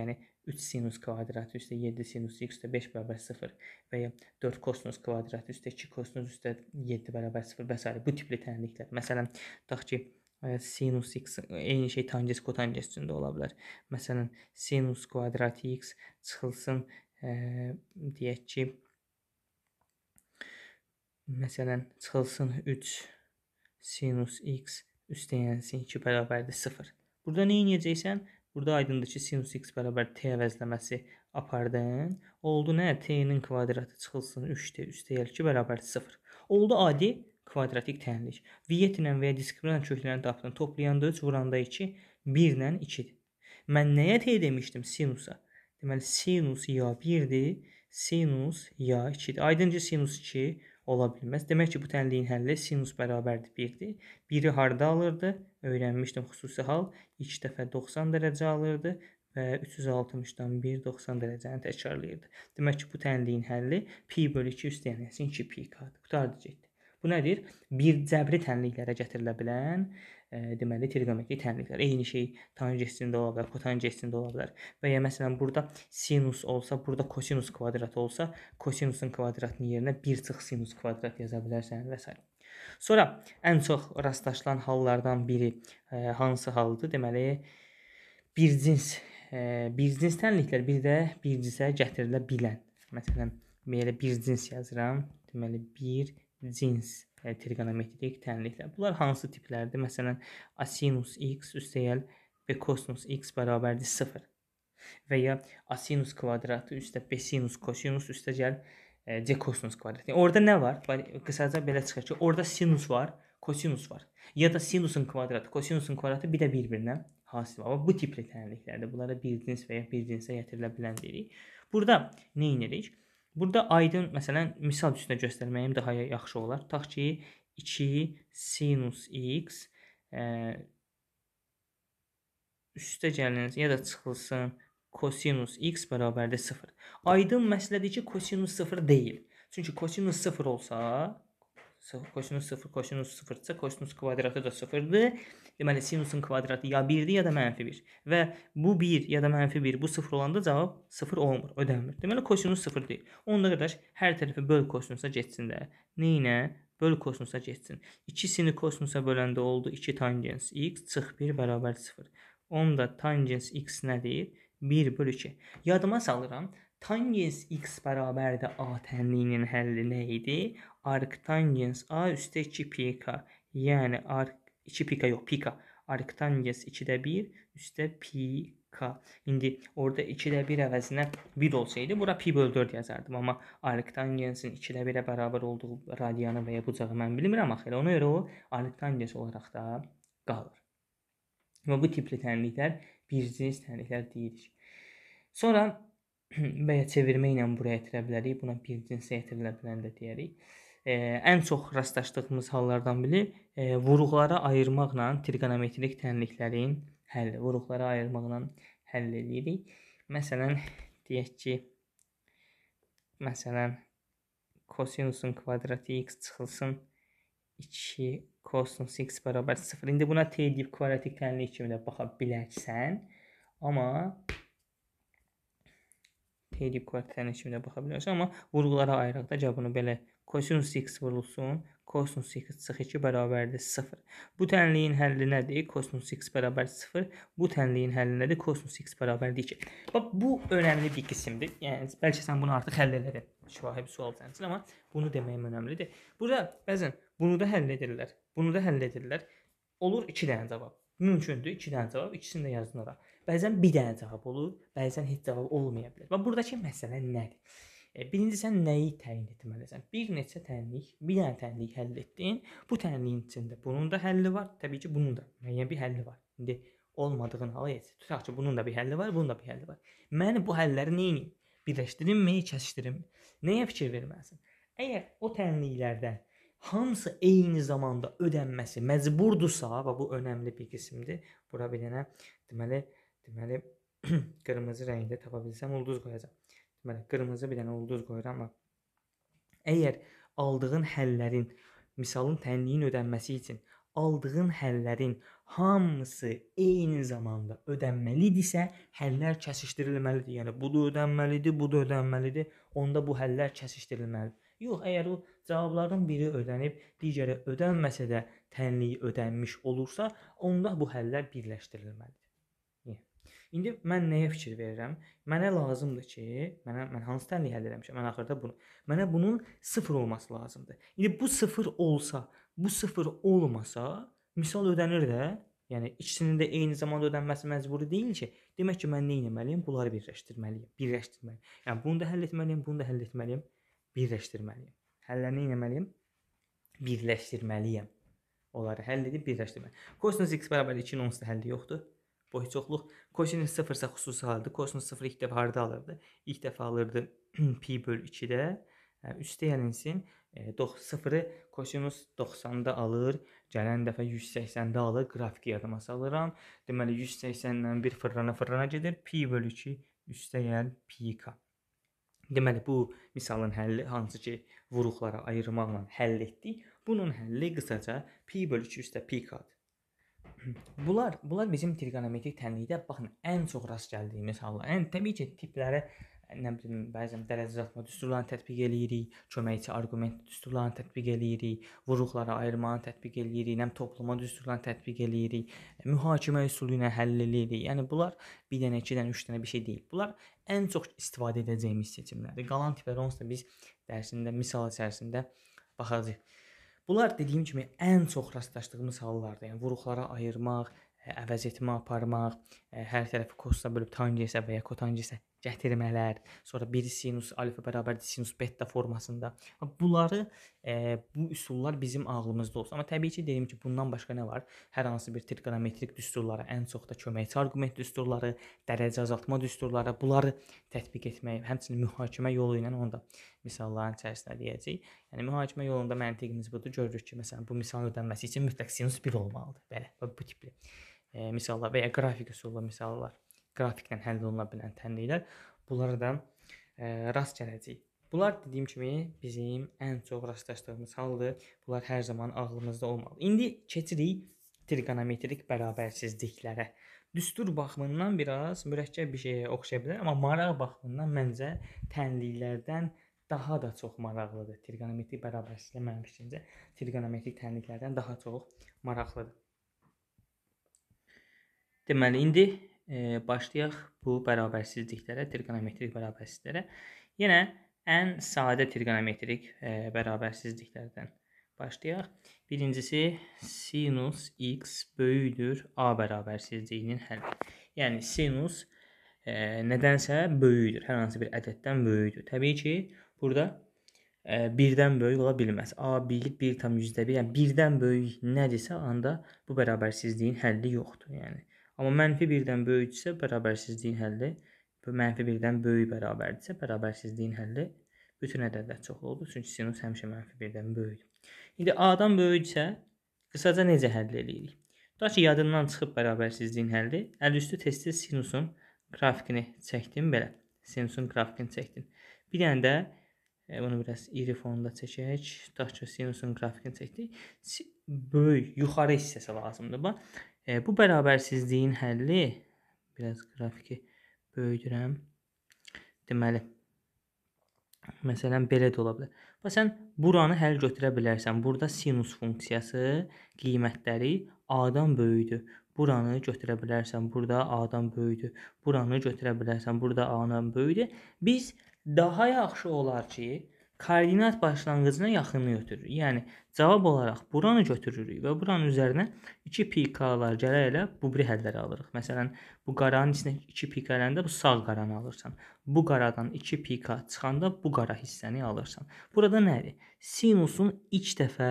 Yəni 3 sinus kvadratı üstə 7 sinus x üstə 5 bərabər 0 və ya 4 kosinus kvadratı üstə 2 kosinus üstə 7 bərabər 0 və s. bu tipli tənliklər. Məsələn, tutaq ki, e, sinus x e, eyni şey tangens kotangens üçün də ola bilər. Məsələn, sinus kvadratı x çıxılsın, ə, e, deyək ki, məsələn, çıxılsın 3 sinus x üstə yəni 2 bərabərdir 0. Burada nə edəcəksən? Burada aydındır ki, sinus x bərabər t əvəzləməsi apardım. Oldu nə? t-nin kvadratı çıxılsın 3t üstəyəl 2 bərabər 0. Oldu adi kvadratik tənlik. Viyyet ilə və ya diskriminant köklərini tapdım. Toplayanda 3, vuranda 2, 1 ilə 2-dir. Mən nəyə t demişdim? Sinusa. Deməli, sinus ya 1-dir, sinus ya 2-dir. Aydınca sinus 2 ola bilməz. Demək ki, bu tənliyin həlli sinus bərabərdir 1-dir. 1-i harda alırdı? öyrənmişdim xüsusi hal 2 dəfə 90 dərəcə alırdı və 360-dan 1.90 dərəcəni təkrarlayırdı. Demək ki, bu tənliyin həlli pi bölü 2 üstəyən yəni 2pi kvadrat qurtaracaqdı. Bu nədir? Bir cəbri tənliklərə gətirilə bilən, e, deməli, triqonometrik tənliklər. Eyni şey tanjensində ola bilər, kotanjensində ola bilər. Və ya məsələn burada sinus olsa, burada kosinus kvadratı olsa, kosinusun kvadratının yerinə 1 çıx sinus kvadrat yaza bilərsən və s. Sonra ən çox rastlaşılan hallardan biri e, hansı haldır? Deməli, bir cins e, bir cins tənliklər, bir də bir cinsə gətirilə bilən. Məsələn, belə bir cins yazıram. Deməli, bir cins e, trigonometrik tənliklər. Bunlar hansı tiplərdir? Məsələn, asinus x üstəyəl b kosinus x bərabərdir 0 və ya asinus kvadratı üstə b sinus kosinus üstə gəl 0 C kosinus kvadratı. Yəni, orada nə var? Qısaca belə çıxır ki, orada sinus var, kosinus var. Ya da sinusun kvadratı, kosinusun kvadratı bir də bir-birinə hasil var. Amma bu tipli tənliklərdə bunlara bir cins və ya bir cinsə yetirilə bilən deyirik. Burada nə edirik? Burada aydın, məsələn, misal üstünə göstərməyim daha yaxşı olar. Tutaq ki, 2 sinus x ə, e, üstə gəliniz ya da çıxılsın kosinus x bərabərdir 0. Aydın məsələdir ki, kosinus 0 deyil. Çünki kosinus 0 olsa, kosinus 0, kosinus 0 isə kosinus kvadratı da 0-dır. Deməli, sinusun kvadratı ya 1-dir, ya da mənfi 1. Və bu 1 ya da mənfi 1, bu 0 olanda cavab 0 olmur, ödənmir. Deməli, kosinus 0 deyil. Onda qardaş, hər tərəfi böl kosinusa getsin də. Neyinə? Böl kosinusa getsin. 2-sini kosinusa böləndə oldu 2 tangens x, çıx 1 bərabər 0. Onda tangens x nədir? 1 bölü 2. Yadıma salıram. Tangens x bərabərdir A tənliyinin həlli nə idi? Arktangens A üstə 2 pika. Yəni ark 2 pika yox, pika. Arktangens 2-də 1 üstə pika. İndi orada 2-də 1 əvəzinə 1 olsaydı, bura pi bölü 4 yazardım. Amma arktangensin 2-də 1-ə bərabər olduğu radianı və ya bucağı mən bilmirəm axı. Ona görə o arktangens olaraq da qalır. Və bu tipli tənliklər bircə istəniləklər deyirik. Sonra və <clears throat> ya çevirmə ilə buraya gətirə bilərik. Buna bir cinsə yetirilə bilən də deyərik. E, ən çox rastlaşdığımız hallardan biri e, vuruqları ayırmaqla trigonometrik tənliklərin həlli, vuruqları ayırmaqla həll edirik. Məsələn, deyək ki, məsələn, kosinus'un kvadratı x çıxılsın 2 kosun x bərabər 0. İndi buna t deyib kvadratik tənlik kimi də baxa bilərsən. Amma t deyib kvadratik tənlik kimi də baxa bilərsən. Amma vurğulara ayıraq da cavabını belə kosinus x vurulsun. Kosinus x çıx 2 bərabərdir 0. Bu tənliyin həlli nədir? Kosinus x bərabər 0. Bu tənliyin həlli nədir? Kosinus x bərabərdir 2. Bax, bu önəmli bir qismdir. Yəni, bəlkə sən bunu artıq həll elədin. Şivahi bir sual sənsin, amma bunu deməyim önəmlidir. Burada bəzən Bunu da həll edirlər. Bunu da həll edirlər. Olur 2 dənə cavab. Mümkündür 2 dənə cavab, ikisini də yazınaraq. Bəzən 1 dənə cavab olur, bəzən heç cavab olmaya bilər. Və buradakı məsələ nədir? E, birinci sən nəyi təyin etməlisən? Bir neçə tənlik, bir dənə tənlik həll etdin. Bu tənliyin içində bunun da həlli var. Təbii ki, bunun da müəyyən bir həlli var. İndi olmadığını hal et. Tutaq ki, bunun da bir həlli var, bunun da bir həlli var. Mən bu həlləri nə edim? Birləşdirimmi, kəsişdirimmi? Nəyə fikir verməlisən? Əgər o tənliklərdən hamısı eyni zamanda ödənməsi məcburdursa, və bu önəmli bir qismdir. Bura bir dənə deməli, deməli <clears throat> qırmızı rəngdə tapa bilsəm ulduz qoyacağam. Deməli qırmızı bir dənə ulduz qoyuram. Əgər aldığın həllərin, misalın tənliyin ödənməsi üçün aldığın həllərin hamısı eyni zamanda ödənməlidirsə, həllər kəsişdirilməlidir. Yəni bu da ödənməlidir, bu da ödənməlidir. Onda bu həllər kəsişdirilməlidir. Yox, əgər o cavabların biri ödənib, digəri ödənməsə də tənliyi ödənmiş olursa, onda bu həllər birləşdirilməlidir. İndi mən nəyə fikir verirəm? Mənə lazımdır ki, mənə mən hansı tənlik həll eləmişəm? Mən axırda bunu. Mənə bunun 0 olması lazımdır. İndi bu 0 olsa, bu 0 olmasa, misal ödənir də. Yəni ikisinin də eyni zamanda ödənməsi məcburi deyil ki. Demək ki, mən nə etməliyəm? Bunları birləşdirməliyəm, birləşdirməliyəm. Yəni bunu da həll etməliyəm, bunu da həll etməliyəm birləşdirməliyəm. Həllə nə etməliyəm? Birləşdirməliyəm. Onları həll edib birləşdirməliyəm. Kosinus x bərabər 2-nin 10-su həlli yoxdur. Boy çoxluq. Kosinus 0 isə xüsusi haldır. Kosinus 0 ilk dəfə harda alırdı? İlk dəfə alırdı pi/2-də. Üstəyəninsin 0-ı kosinus 90-da alır, gələn dəfə 180-də alır, qrafik yadıma salıram. Deməli 180-dən bir fırlana fırlana gedir, pi/2 üstəyən pi k. Deməli bu misalın həlli hansı ki vuruqlara ayırmaqla həll etdik. Bunun həlli qısaca p bölü 2 üstə p kvadrat. <clears throat> Bunlar bunlar bizim trigonometrik tənlikdə baxın ən çox rast gəldiyimiz hallar. Yəni təbii ki, tiplərə nə bilim bəzən dərəcə atma düsturlarını tətbiq eləyirik, köməkçi arqument düsturlarını tətbiq eləyirik, vuruqlara ayırmanı tətbiq eləyirik, nəm toplama düsturlarını tətbiq eləyirik, mühakimə üsulu ilə həll eləyirik. Yəni bunlar bir dənə, iki dənə, üç dənə bir şey deyil. Bunlar ən çox istifadə edəcəyimiz seçimlərdir. Qalan tiplər onsuz da biz dərsində misal içərisində baxacağıq. Bunlar dediyim kimi ən çox rastlaşdığımız hallardır. Yəni vuruqlara ayırmaq, əvəz etmə aparmaq, e, hər tərəfi kosta bölüb tangesə və ya kotangesə cətirmələr, sonra bir sinus alfa bərabərdir sinus beta formasında. Bunları e, bu üsullar bizim ağlımızda olsun. Amma təbii ki, deyim ki, bundan başqa nə var? Hər hansı bir trigonometrik düsturlara, ən çox da köməkçi arqument düsturları, dərəcə azaltma düsturları, bunları tətbiq etmək, həmçinin mühakimə yolu ilə onu da misalların içərisində deyəcəyik. Yəni mühakimə yolunda məntiqimiz budur. Görürük ki, məsələn, bu misalın ödənməsi üçün mütləq sinus 1 olmalıdır. Belə, bu tipli e, misallar və ya qrafik üsulla misallar qrafiklə həll oluna bilən tənliklər bunlara da ə, e, rast gələcəyik. Bunlar dediyim kimi bizim ən çox rastlaşdığımız haldır. Bunlar hər zaman ağlımızda olmalı. İndi keçirik trigonometrik bərabərsizliklərə. Düstur baxımından biraz mürəkkəb bir şeyə oxşaya bilər, amma maraq baxımından məncə tənliklərdən daha da çox maraqlıdır. Trigonometrik bərabərsizlik mənim fikrimcə trigonometrik tənliklərdən daha çox maraqlıdır. Deməli indi başlayaq bu bərabərsizliklərə, trigonometrik bərabərsizliklərə. Yenə ən sadə trigonometrik bərabərsizliklərdən başlayaq. Birincisi sinus x böyükdür a bərabərsizliyinin həlli. Yəni sinus e, nədənsə böyükdür, hər hansı bir ədəddən böyükdür. Təbii ki, burada e, birdən böyük ola bilməz. a 1 1.1, yəni birdən böyük nədirsə, anda bu bərabərsizliyin həlli yoxdur. Yəni Amma mənfi 1-dən böyükdürsə bərabərsizliyin həlli mənfi 1-dən böyük bərabərdirsə bərabərsizliyin həlli bütün ədədlər çoxlu olur. Çünki sinus həmişə mənfi 1-dən böyükdür. İndi A-dan böyüksə qısaca necə həll eləyirik? Tutaq ki, yadından çıxıb bərabərsizliyin həlli. Əl üstü tez-tez sinusun qrafikini çəkdim belə. Sinusun qrafikini çəkdim. Bir dənə də e, bunu biraz iri fonda çəkək. Tutaq ki, sinusun qrafikini çəkdik. Böyük yuxarı hissəsi lazımdır. Bax, E, bu bərabərsizliyin həlli biraz qrafiki böyüdürəm. Deməli, məsələn belə də ola bilər. Və sən buranı həll götürə bilərsən. Burada sinus funksiyası qiymətləri A-dan böyükdür. Buranı götürə bilərsən. Burada A-dan böyükdür. Buranı götürə bilərsən. Burada A-dan böyükdür. Biz daha yaxşı olar ki, koordinat başlanğıcına yaxınlığı ötürür. Yəni cavab olaraq buranı götürürük və buranın üzərinə 2 pk-lar gələrlə bubri hədləri alırıq. Məsələn, bu qaranın içinə 2 pk gələndə bu sağ qaranı alırsan. Bu qaradan 2 pk çıxanda bu qara hissəni alırsan. Burada nədir? Sinusun ilk dəfə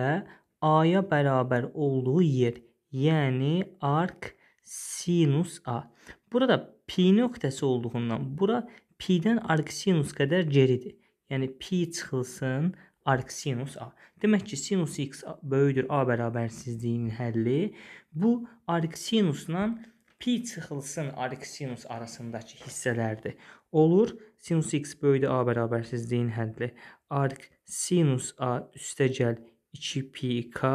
a-ya bərabər olduğu yer, yəni arc sinus a. Burada pi nöqtəsi olduğundan bura pi-dən arc sinus qədər geridir yəni pi çıxılsın arc sinus a. Demək ki, sinus x böyükdür a bərabərsizliyinin həlli bu arc sinusla pi çıxılsın arc sinus arasındakı hissələrdir. Olur sinus x böyükdür a bərabərsizliyin həlli arc sinus a üstəgəl 2 pi k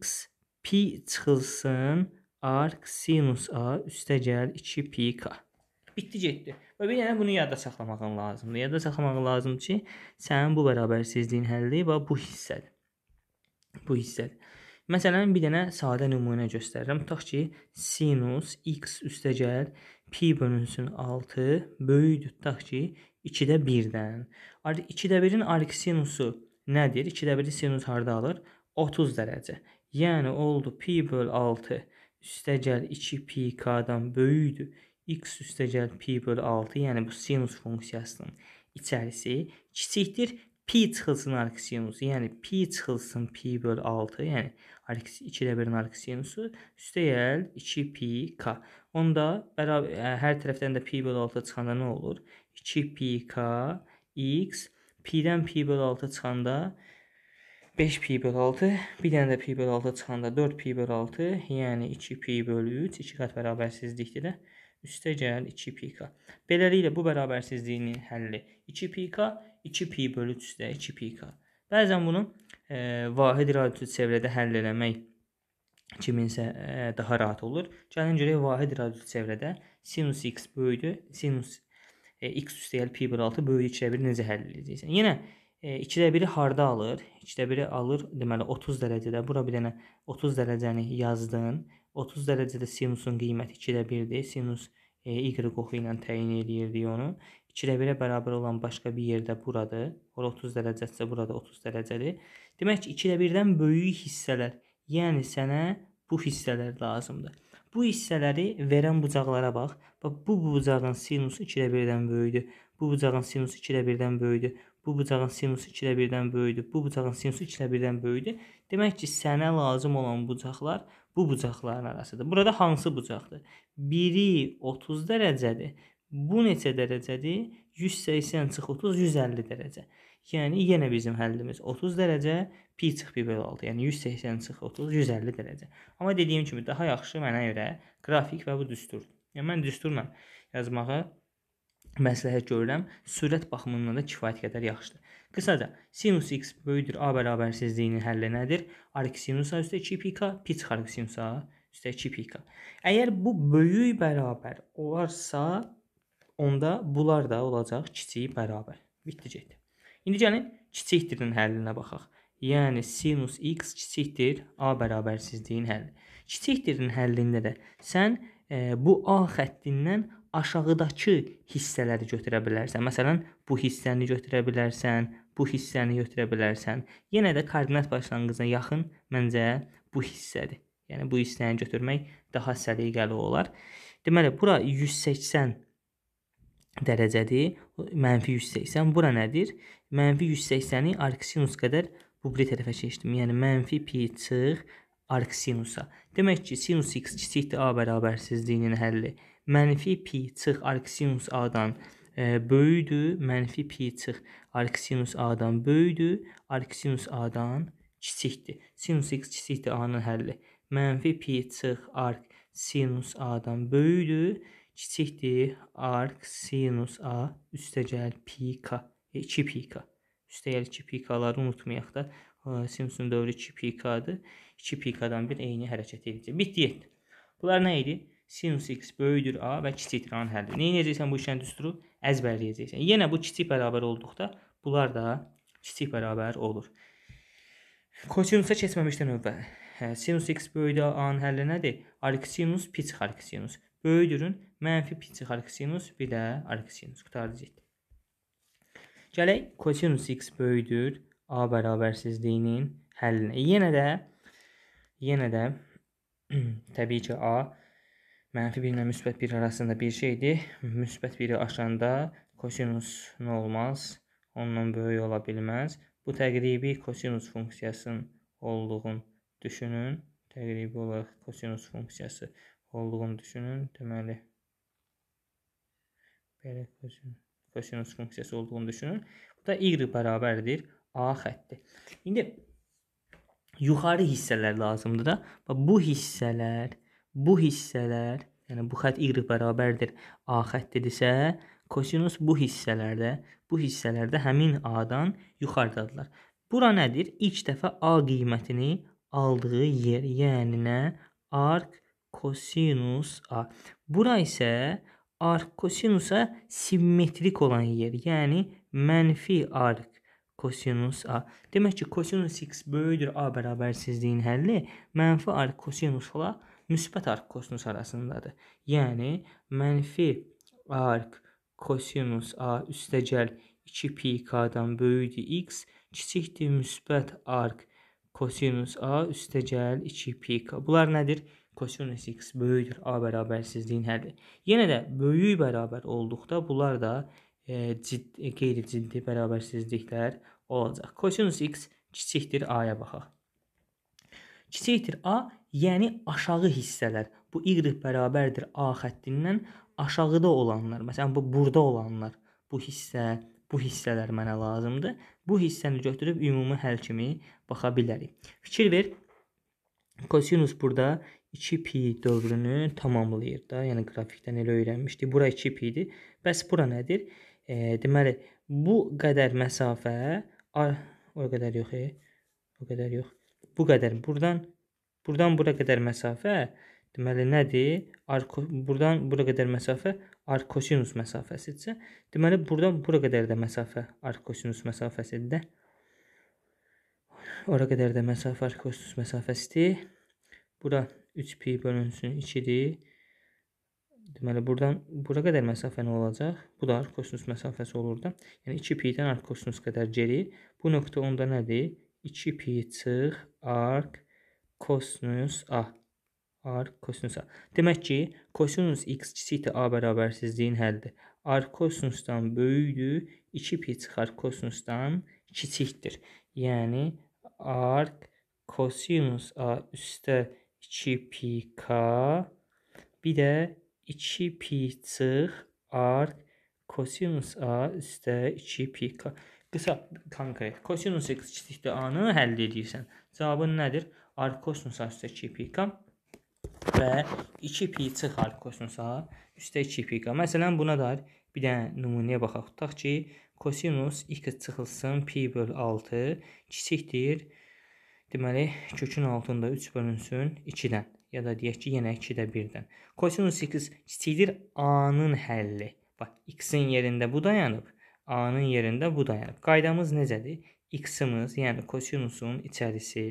x pi çıxılsın arc sinus a üstəgəl 2 pi k. Bitdi getdi. Və bir yəni bunu yadda saxlamağın lazımdır. Yadda saxlamaq lazımdır ki, sənin bu bərabərsizliyin həlli və bu hissədir. Bu hissədir. Məsələn, bir dənə sadə nümunə göstərirəm. Tutaq ki, sinus x üstəgəl pi bölünsün 6 böyükdür. Tutaq ki, 2-də 1-dən. Artıq 2-də 1-in arksinusu nədir? 2-də 1-i sinus harda alır? 30 dərəcə. Yəni oldu pi böl 6 üstəgəl 2 pi k-dan böyükdür x üstəgəl pi bölü 6, yəni bu sinus funksiyasının içərisi kiçikdir pi çıxılsın arx sinusu, yəni pi çıxılsın pi bölü 6, yəni arx 2-də 1-in arx sinusu üstəyəl 2 pi k. Onda bərabər hər tərəfdən də pi bölü 6 çıxanda nə olur? 2 pi k x pi-dən pi bölü 6 çıxanda 5 pi bölü 6, bir dənə də pi bölü 6 çıxanda 4 pi bölü 6, yəni 2 pi bölü 3, 2 qat bərabərsizlikdir də. üstecel 2pk. Beləliklə bu bərabərsizliyinin həlli 2pk, 2p bölü 3-də 2pk. Bəzən bunu e, vahid radius çevrədə həll eləmək kiminsə e, daha rahat olur. Gəlin görək vahid radius çevrədə sinus x böyüdür. Sinus e, x üstəyəl pi bölü 6 böyüdür 2-də 1 necə həll edəcəksən? Yenə e, 2-də 1-i harda alır? 2-də 1-i alır deməli 30 dərəcədə. Bura bir dənə 30 dərəcəni yazdın. 30 dərəcədə sinusun qiyməti 2-də 1-dir. Sinus e, y oxu ilə təyin eləyirdik onu. 2-də 1-ə bərabər olan başqa bir yerdə buradır. Ora 30 dərəcədirsə, burada 30 dərəcədir. Demək ki, 2-də 1-dən böyük hissələr, yəni sənə bu hissələr lazımdır. Bu hissələri verən bucaqlara bax. Bax, bu bucağın sinusu 2-də 1-dən böyükdür. Bu bucağın sinusu 2-də 1-dən böyükdür. Bu bucağın sinusu 2-də 1-dən böyükdür. Bu bucağın sinusu 2-də 1-dən böyükdür. Demək ki, sənə lazım olan bucaqlar bu bucaqların arasıdır. Burada hansı bucaqdır? Biri 30 dərəcədir. Bu neçə dərəcədir? 180 çıx 30 150 dərəcə. Yəni yenə bizim həllimiz 30 dərəcə pi çıx pi böl 6. Yəni 180 çıx 30 150 dərəcə. Amma dediyim kimi daha yaxşı mənə görə qrafik və bu düstur. Yəni mən düsturla yazmağı məsləhət görürəm. Sürət baxımından da kifayət qədər yaxşıdır. Qısaca, sinus x böyükdür a bərabərsizliyinin həlli nədir? Arx sinusa üstə 2pk, pi çıxarıq sinusa üstə 2pk. Əgər bu böyük bərabər olarsa, onda bunlar da olacaq kiçik bərabər. Bitdi getdi. İndi gəlin kiçikdirin həllinə baxaq. Yəni sinus x kiçikdir a bərabərsizliyin həlli. Kiçikdirin həllində də sən e, bu a xəttindən aşağıdakı hissələri götürə bilərsən. Məsələn, bu hissəni götürə bilərsən, bu hissəni götürə bilərsən. Yenə də koordinat başlanğıcına yaxın məncə bu hissədir. Yəni bu hissəni götürmək daha səliqəli olar. Deməli, bura 180 dərəcədir. Mənfi 180. Bura nədir? Mənfi 180-i arkosinus qədər bu biri tərəfə keçdim. Yəni mənfi pi çıx arksinusa. Demək ki, sinus x kiçikdir a bərabərsizliyinin həlli mənfi pi çıx arcsinus a-dan e, böyüdür, mənfi pi çıx arcsinus a-dan böyüdür, arcsinus a-dan kiçikdir. Sinus x kiçikdir a-nın həlli. Mənfi pi çıx arcsinus a-dan böyüdür, kiçikdir arcsinus a üstəgəl pi k, 2 e, pi k. Üstəgəl 2 pi k-ları unutmayaq da. E, Simpson dövrü 2 pk-dır. 2 pk-dan bir eyni hərəkət edəcək. Bitdi. Bunlar nə idi? sinus x böyüdür a və kiçik iranın həllidir. Nə edəcəksən bu işləm düsturu? Əzbərləyəcəksən. Yenə bu kiçik bərabər olduqda bunlar da kiçik bərabər olur. Kosinusa keçməmişdən əvvəl. Hə, sinus x böyüdü a-nın həlli nədir? Arkosinus pi çıxar arkosinus. Böyüdürün mənfi pi çıxar arkosinus, bir də arkosinus qutarıcıdır. Gələk kosinus x böyüdür a bərabərsizliyinin həllinə. Yenə də yenə də <clears throat> təbii ki a mənfi 1 ilə müsbət 1 arasında bir şeydir. Müsbət 1-i aşanda kosinus nə olmaz? Ondan böyük ola bilməz. Bu təqribi kosinus funksiyasının olduğunu düşünün. Təqribi olaraq kosinus funksiyası olduğunu düşünün. Deməli belə kosinus kosinus funksiyası olduğunu düşünün. Bu da y bərabərdir a xətti. İndi yuxarı hissələr lazımdır da. Bu hissələr bu hissələr, yəni bu xətt y bərabərdir A xəttidirsə, kosinus bu hissələrdə, bu hissələrdə həmin A-dan yuxarıdadırlar. Bura nədir? İlk dəfə A qiymətini aldığı yer, yəni nə? Ark kosinus A. Bura isə ark kosinusa simmetrik olan yer, yəni mənfi ark kosinus A. Demək ki, kosinus x böyüdür A bərabərsizliyin həlli mənfi ark kosinusla bərabərdir müsbət ark kosinus arasındadır. Yəni mənfi ark kosinus a üstəgəl 2πk-dan böyükdür x, kiçikdir müsbət ark kosinus a üstəgəl 2πk. Bunlar nədir? Kosinus x böyükdür a bərabərsizliyin həlli. Yenə də böyük bərabər olduqda bunlar da e, ciddi, e, qeyri-ciddi bərabərsizliklər olacaq. Kosinus x kiçikdir a-ya baxaq. Kiçikdir a Yəni aşağı hissələr. Bu y bərabərdir a xəttindən aşağıda olanlar. Məsələn bu burada olanlar, bu hissə, bu hissələr mənə lazımdır. Bu hissəni götürüb ümumi həll kimi baxa bilərik. Fikir ver. Kosinus burada 2 pi dövrünü tamamlayır da. Yəni qrafikdən elə öyrənmişdik. Bura 2 pidir. Bəs bura nədir? E, deməli bu qədər məsafə o qədər yox, e, o qədər yox. Bu qədər. Burdan Buradan bura qədər məsafə deməli nədir? Arko, buradan bura qədər məsafə arkosinus məsafəsidirsə, deməli buradan bura qədər də məsafə arkosinus məsafəsidir də. Ora qədər də məsafə arkosinus məsafəsidir. Bura 3pi bölünsün 2-dir. Deməli buradan bura qədər məsafə nə olacaq? Bu da arkosinus məsafəsi olur da. Yəni 2pi-dən arkosinus qədər geri. Bu nöqtə onda nədir? 2pi çıx arc kosinus A. R kosinus A. Demək ki, kosinus x kiçikdir A bərabərsizliyin həllidir. R kosinusdan böyükdür, 2 pi çıxar kosinusdan kiçikdir. Yəni R kosinus A üstə 2 pi k bir də 2 pi çıx R kosinus A üstə 2 pi k. Qısa konkret. Kosinus x kiçikdir A-nı həll edirsən. Cavabın nədir? r kosinüsə üstə 2pi və 2pi çıx r kosinüsə üstə 2pi. Məsələn, buna dair bir dənə nümunəyə baxaq. Tutaq ki, kosinus x çıxılsın pi böl 6 kiçikdir. Deməli, kökün altında 3 bölünsün 2-dən ya da deyək ki, yenə 2-də 1-dən. Kosinus x kiçikdir A-nın həlli. Bax, x-in yerində bu dayanıb, A-nın yerində bu dayanıb. Qaydamız necədir? X-imiz, yəni kosinusun içərisi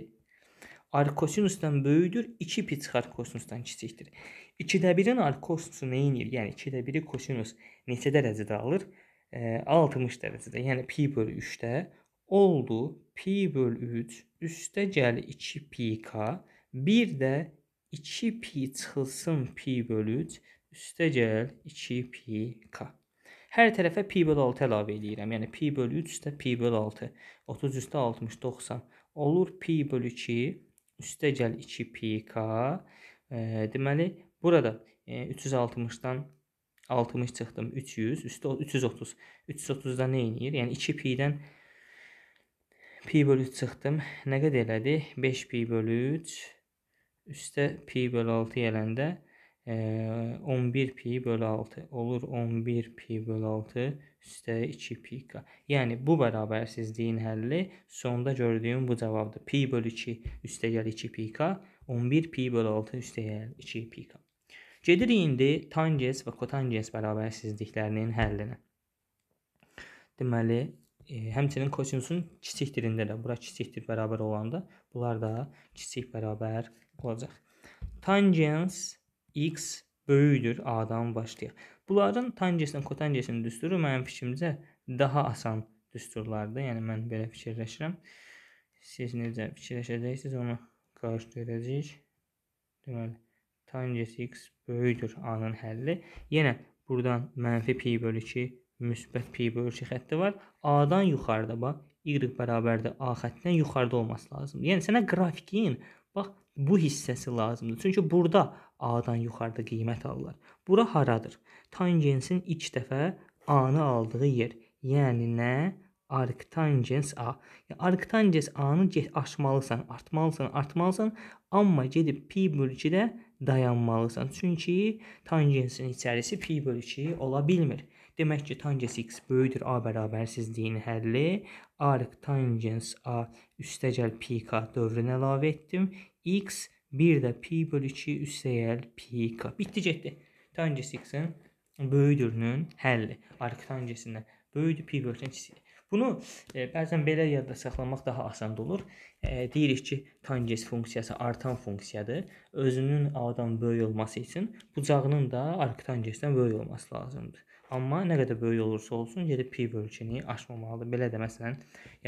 arkosinusdan böyüdür, 2 pi çıxar kosinusdan kiçikdir. 2-də 1-in arkosinüsü nə edir? Yəni 2-də 1-i kosinus neçə dərəcədə alır? E, 60 dərəcədə. Yəni pi bölü 3-də oldu pi bölü 3 üstə gəl 2 pi k, bir də 2 pi çıxılsın pi bölü 3 üstə gəl 2 pi k. Hər tərəfə pi böl 6 əlavə edirəm. Yəni pi böl 3 də pi böl 6. 30 üstə 60, 90 olur pi böl 2 üstə gəl 2pk. E, deməli, burada e, 360-dan 60 çıxdım 300, üstə 330. 330-da nə eləyir? Yəni 2p-dən pi bölü 3 çıxdım. Nə qədər elədi? 5pi bölü 3 üstə pi bölü 6 gələndə 3 11 pi bölü 6 olur 11 pi bölü 6 üstə 2 pi k. Yəni bu bərabərsizliyin həlli sonda gördüyüm bu cavabdır. Pi bölü 2 üstə gəl 2 pi k, 11 pi bölü 6 üstə gəl 2 pi k. Gedirik indi tangens və kotangens bərabərsizliklərinin həllinə. Deməli, e, həmçinin kosinüsün kiçik dilində də bura kiçikdir bərabər olanda bunlar da kiçik bərabər olacaq. Tangens x böyüdür A-dan başlayaq. Bunların tangesinin, kotangesinin düsturu mənim fikrimcə daha asan düsturlardır. Yəni mən belə fikirləşirəm. Siz necə fikirləşəcəksiniz onu qarşı görəcəyik. Deməli tanges x böyüdür A-nın həlli. Yenə buradan mənfi pi bölü 2, müsbət pi bölü 2 xətti var. A-dan yuxarıda bax y bərabərdir A xəttindən yuxarıda olması lazımdır. Yəni sənə qrafikin bax bu hissəsi lazımdır. Çünki burada A-dan yuxarıda qiymət alırlar. Bura haradır? Tangensin ilk dəfə A-nı aldığı yer. Yəni nə? Arktangens A. Yəni arktangens A-nı aşmalısan, artmalısan, artmalısan, amma gedib pi bölü 2-də dayanmalısan. Çünki tangensin içərisi pi bölü 2 ola bilmir. Demək ki, tangens x böyükdür a bərabərsizliyin həlli. Arc tangens a üstəgəl pk dövrünə əlavə etdim x bir də pi bölü 2 üstəyəl pi k. Bitdi getdi. Tangens x-in böyüdürünün həlli. Arkitangensindən böyüdür pi bölü 2. Bunu e, bəzən belə yadda saxlamaq daha asan olur. E, deyirik ki, tangens funksiyası artan funksiyadır. Özünün a-dan böyük olması üçün bucağının da arkitangensdən böyük olması lazımdır. Amma nə qədər böyük olursa olsun, gedib pi bölçünü aşmamalıdır. Belə də məsələn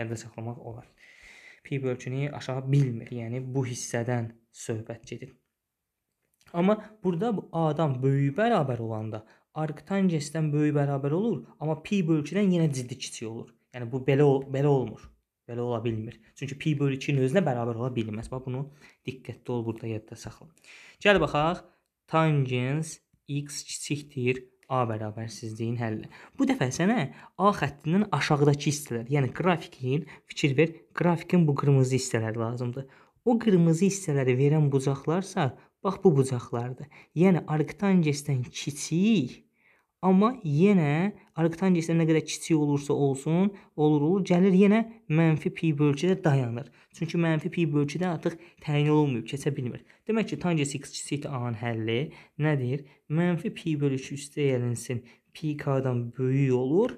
yadda saxlamaq olar pi bölgünü aşağı bilmir. Yəni bu hissədən söhbət gedir. Amma burada bu A-dan böyük bərabər olanda arctangesdən böyük bərabər olur, amma pi bölgüdən yenə ciddi kiçik olur. Yəni bu belə ol belə olmur. Belə ola bilmir. Çünki pi bölü 2-nin özünə bərabər ola bilməz. Bax bunu diqqətli ol burada yadda saxla. Gəl baxaq. Tangens x kiçikdir A bərabərsizliyin həlli. Bu dəfə sənə A xəttindən aşağıdakı hissələr, yəni qrafikin, fikir ver, qrafikin bu qırmızı hissələri lazımdır. O qırmızı hissələri verən bucaqlarsa, bax bu bucaqlardır. Yəni arktangesdən kiçik Amma yenə arqtangiyasə nə qədər kiçik olursa olsun, olur olur, gəlir yenə mənfi pi bölgüdə dayanır. Çünki mənfi pi bölgüdə artıq təyin olunmayıb, keçə bilmir. Demək ki, tangiya x kiçikdir A-nın həlli nədir? Mənfi pi bölgü üstə yəlinsin, pi k-dan böyük olur,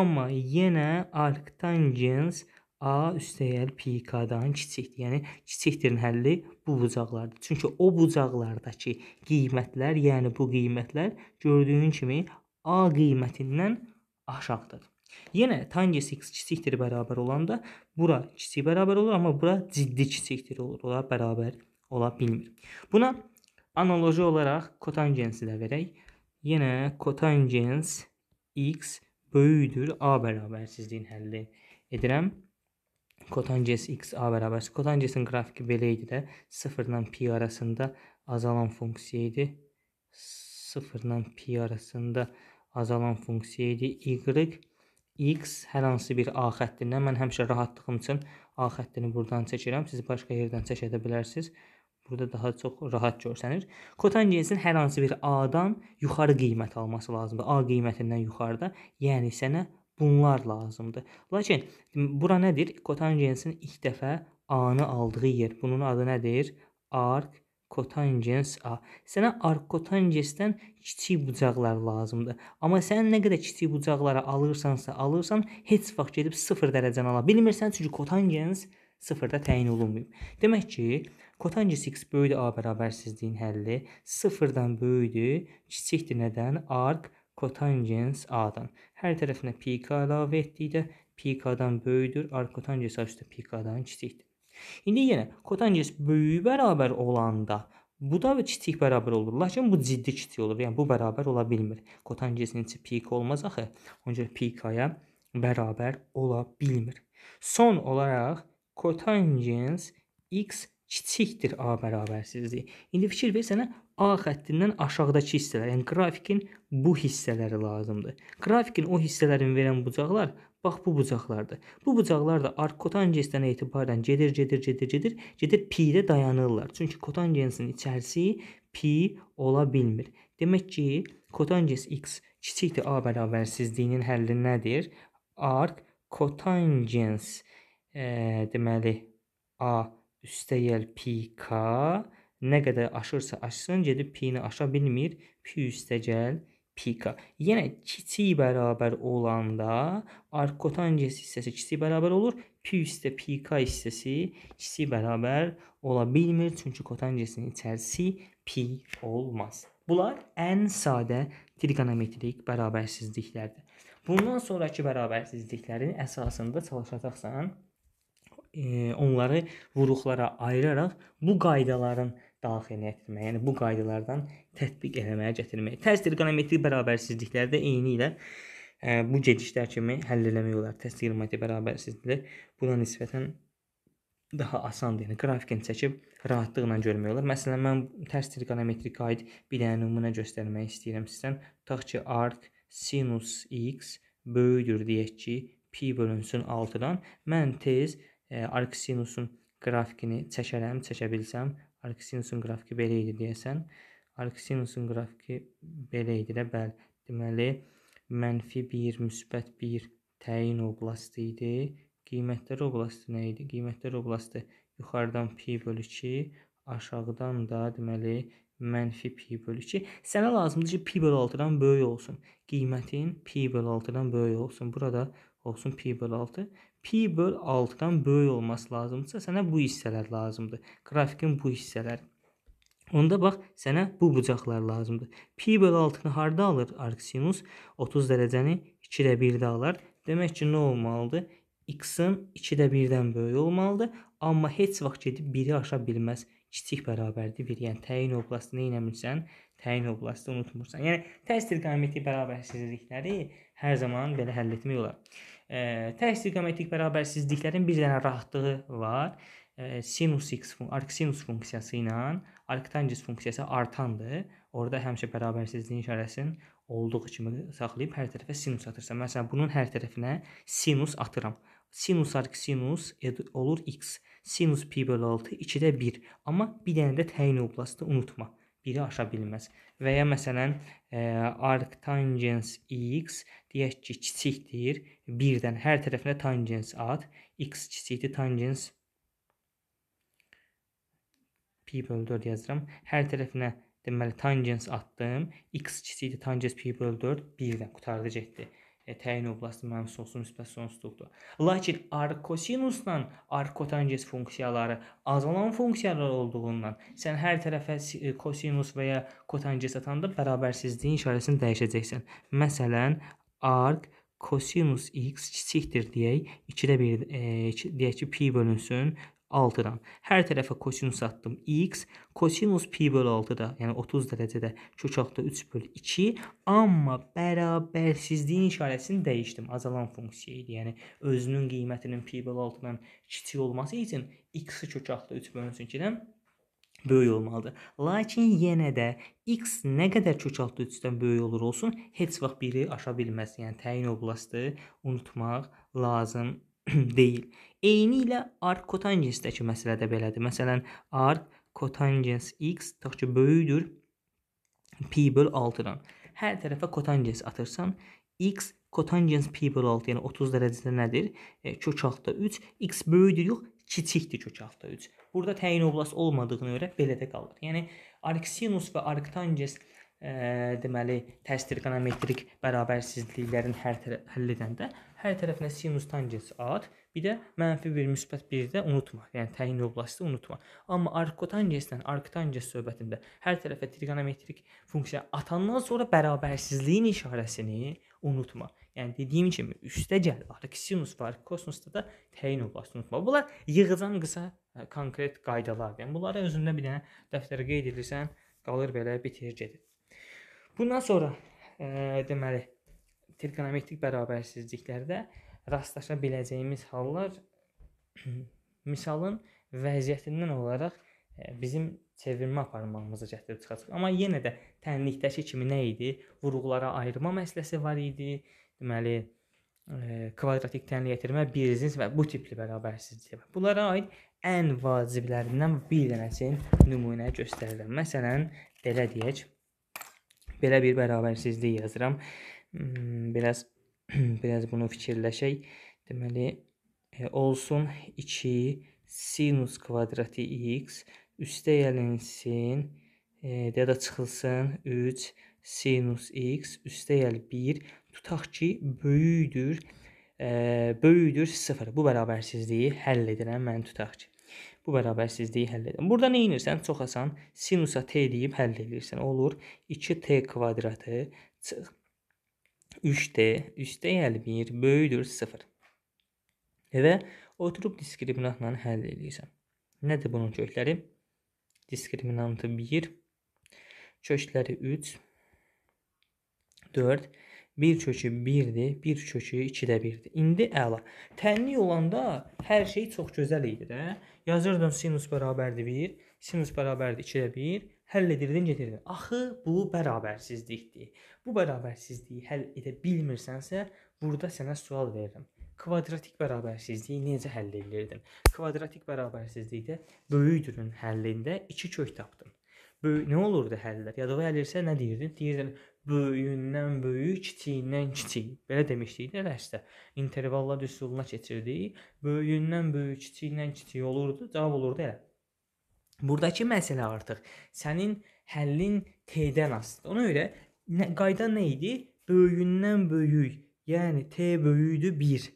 amma yenə arqtangens A üstəyəl pi k-dan kiçikdir. Yəni kiçikdirin həlli bu bucaqlardır. Çünki o bucaqlardakı qiymətlər, yəni bu qiymətlər gördüyün kimi A qiymətindən aşağıdır. Yenə tangens x kiçikdir bərabər olanda bura kiçik bərabər olur, amma bura ciddi kiçikdir olur. Ola bərabər ola bilmir. Buna analoji olaraq kotangensi də verək. Yenə kotangens x böyüdür A bərabərsizliyin həlli edirəm kotangens x-a bərabər. Kotangensin qrafiki belə idi də. 0 ilə pi arasında azalan funksiya idi. 0 ilə pi arasında azalan funksiya idi. Y x hər hansı bir a xəttindən mən həmişə rahatlığım üçün a xəttini buradan çəkirəm. Siz başqa yerdən çəkə də bilərsiniz. Burada daha çox rahat görsənir. Kotangensin hər hansı bir a-dan yuxarı qiymət alması lazımdır. A qiymətindən yuxarıda. Yəni sənə bunlar lazımdır. Lakin bura nədir? Kotangensin ilk dəfə A-nı aldığı yer. Bunun adı nədir? Ark kotangens A. Sənə arkotangensdən kiçik bucaqlar lazımdır. Amma sən nə qədər kiçik bucaqlara alırsansa, alırsan, heç vaxt gedib 0 dərəcəni ala bilmirsən, çünki kotangens 0-da təyin olunmayıb. Demək ki, kotangens x böyüdür A bərabərsizliyin həlli 0-dan böyüdür, kiçikdir nədən? Ark kotanjens A-dan. Hər tərəfinə pk əlavə etdikdə pk-dan böyükdür, arkotanjens A üstə pk-dan kiçikdir. İndi yenə kotanjens böyüyü bərabər olanda bu da kiçik bərabər olur. Lakin bu ciddi kiçik olur. Yəni bu bərabər ola bilmir. Kotanjensin içi pk olmaz axı. Onun üçün pk-ya bərabər ola bilmir. Son olaraq kotanjens x kiçikdir A bərabərsizliyi. İndi fikir ver sənə A xəttindən aşağıdakı hissələr, yəni qrafikin bu hissələri lazımdır. Qrafikin o hissələrini verən bucaqlar bax bu bucaqlardır. Bu bucaqlar da ark kotangensindən etibarən gedir, gedir, gedir, gedir, gedir pi-də dayanırlar. Çünki kotangensin içərisi pi ola bilmir. Demək ki, kotangens x kiçikdir A bərabərsizliyinin həlli nədir? Ark kotangens e, deməli A üstəyəl pk nə qədər aşırsa aşsın, gedib p-ni aşa bilmir. P üstəyəl pk. Yenə kiçik bərabər olanda arkotangens hissəsi kiçik bərabər olur. P üstə pk hissəsi kiçik bərabər ola bilmir. Çünki kotangensin içərisi p olmaz. Bunlar ən sadə trigonometrik bərabərsizliklərdir. Bundan sonrakı bərabərsizliklərin əsasında çalışacaqsan e, onları vuruqlara ayıraraq bu qaydaların daxilinə etməyə, yəni bu qaydalardan tətbiq eləməyə gətirmək. Tərs trigonometrik bərabərsizlikləri də eyni ilə ə, bu gedişlər kimi həll eləmək olar. Tərs trigonometrik bərabərsizliyi buna nisbətən daha asandır. Yəni qrafikini çəkib rahatlıqla görmək olar. Məsələn, mən tərs trigonometrik aid bir dənə nümunə göstərmək istəyirəm sizdən. Tutaq ki, arc sinus x böyükdür deyək ki, pi bölünsün 6-dan. Mən tez e, Arksinus'un qrafikini çəkərəm, çəkə bilsəm. Arksinus'un qrafiki belə idi deyəsən. Arksinus'un qrafiki belə idi də, bəli. Deməli, mənfi 1, müsbət 1 təyin oblastı idi. Qiymətlər oblastı nə idi? Qiymətlər oblastı yuxarıdan pi bölü 2, aşağıdan da deməli mənfi pi bölü 2. Sənə lazımdır ki, pi bölü 6-dan böyük olsun. Qiymətin pi bölü 6-dan böyük olsun. Burada olsun pi bölü 6. Pi böl 6-dan böyük olması lazımdırsa, sənə bu hissələr lazımdır. Qrafikin bu hissələri. Onda bax, sənə bu bucaqlar lazımdır. Pi böl 6-nı harda alır arqsinus? 30 dərəcəni 2-də 1-də alar. Demək ki, nə olmalıdır? X-in 2-də 1-dən böyük olmalıdır. Amma heç vaxt gedib 1-i aşa bilməz. Kiçik bərabərdir 1. Yəni, təyin oblastı nə eləmirsən? Təyin oblastı unutmursan. Yəni, təsir qaməti bərabərsizlikləri hər zaman belə həll etmək olar. E, tək istiqamətlik bərabərsizliklərin bir dənə rahatlığı var. E, sinus x arc sinus funksiyası ilə arctangens funksiyası artandır. Orda həmişə bərabərsizliyin işarəsinin olduğu kimi saxlayıb hər tərəfə sinus atırsan. Məsələn, bunun hər tərəfinə sinus atıram. Sinus arc sinus olur x. Sinus pi bölü 6 2-də 1. Amma bir dənə də təyin oblasını unutma biri aşa bilməz. Və ya məsələn, e, arctangens x deyək ki, kiçikdir 1-dən. Hər tərəfinə tangens at. x kiçikdir tangens pi böl 4 yazıram. Hər tərəfinə deməli tangens atdım. x kiçikdir tangens pi böl 4 1-dən qurtardı getdi təyin oblastı mənfi sonsuz müsbət sonsuzluqdur. Lakin arkosinusla arkotangens funksiyaları azalan funksiyalar olduğundan sən hər tərəfə e, kosinus və ya kotangens atanda bərabərsizliyin işarəsini dəyişəcəksən. Məsələn, ark kosinus x kiçikdir deyək, 2-də 1 e, deyək ki, pi bölünsün 6-dan. Hər tərəfə kosinus atdım x, kosinus pi bölü 6-da, yəni 30 dərəcədə kökaqda 3 bölü 2, amma bərabərsizliyin işarəsini dəyişdim. Azalan funksiya idi, yəni özünün qiymətinin pi bölü 6-dan kiçik olması üçün x-i kökaqda 3 bölü 2-dən böyük olmalıdır. Lakin yenə də x nə qədər kökaltı 3-dən böyük olur olsun, heç vaxt biri aşa bilməz. Yəni təyin oblasti unutmaq lazım <clears throat> deyil. Eyni ilə arc kotanjensdəki məsələ də belədir. Məsələn, arc kotanjens x tutaq ki, böyükdür p/6-dan. Hər tərəfə kotanjens atırsan, x kotanjens p/6, yəni 30 dərəcədə nədir? E, kök altda 3, x böyükdür, yox, kiçikdir kök altda 3. Burada təyin oblast olmadığına görə belə də qalır. Yəni arksinus və arktanjens ə, e, deməli təsdir qanometrik bərabərsizliklərin hər tərəf həll edəndə hər tərəfinə sinus tangens at Bir də mənfi 1, müsbət 1 də unutma. Yəni təyin yollaşdı unutma. Amma arkotangesdən arkotanges söhbətində hər tərəfə trigonometrik funksiya atandan sonra bərabərsizliyin işarəsini unutma. Yəni dediyim kimi üstə gəl, arkosinus var, kosinusda da təyin yollaşdı unutma. Bunlar yığıcan qısa e, konkret qaydalardır. Yəni bunları özündə bir dənə dəftərə qeyd edirsən, qalır belə bitir gedir. Bundan sonra ə, e, deməli trigonometrik bərabərsizliklərdə rastlaşa biləcəyimiz hallar <clears throat> misalın vəziyyətindən olaraq e, bizim çevirmə aparmağımızı gətirib çıxacaq. Amma yenə də tənlikdəki kimi nə idi? Vurğulara ayırma məsələsi var idi. Deməli, ə, e, kvadratik tənlik yetirmə, birzins və bu tipli bərabərsizlik. Bunlara aid ən vaciblərindən bir dənəsini nümunə göstərirəm. Məsələn, belə deyək, belə bir bərabərsizlik yazıram. Hmm, biraz <clears throat> biraz bunu fikirləşək. Deməli, e, olsun 2 sinus kvadratı x üstəyəlinsin, e, ya da çıxılsın 3 sinus x üstəyəl 1 tutaq ki, böyüdür e, böyüdür 0. Bu bərabərsizliyi həll edirəm mən tutaq ki. Bu bərabərsizliyi həll edirəm. Burada nə edirsən? Çox asan sinusa t deyib həll edirsən. Olur 2t kvadratı çıx 3D üst dəyəl 1 böyüdür 0. E və oturub diskriminantla həll edəcəm. Nədir bunun kökləri? Diskriminantı 1, kökləri 3, 4, 1 kökü 1-dir, 1 kökü 2-də 1-dir. İndi əla. Tənlik olanda hər şey çox gözəl idi də. Yazırdım sinus bərabərdir 1, sinus bərabərdir 2-də 1, həll edirdin, gedirdin. Axı bu bərabərsizlikdir. Bu bərabərsizliyi həll edə bilmirsənsə, burada sənə sual verirəm. Kvadratik bərabərsizliyi necə həll edirdin? Kvadratik bərabərsizlikdə böyüdürün həllində 2 kök tapdın. Böy nə olurdu həllər? Yadova gəlirsə nə deyirdin? Deyirdin böyüyündən böyük, kiçiyindən kiçik. Belə demişdik də dərsdə. İntervallar üsuluna keçirdik. Böyüyündən böyük, kiçiyindən kiçik olurdu. Cavab olurdu elə Buradakı məsələ artıq sənin həllin T-dən asılıdır. Ona görə nə, qayda nə idi? Böyüyündən böyük, yəni T böyüyüdü 1,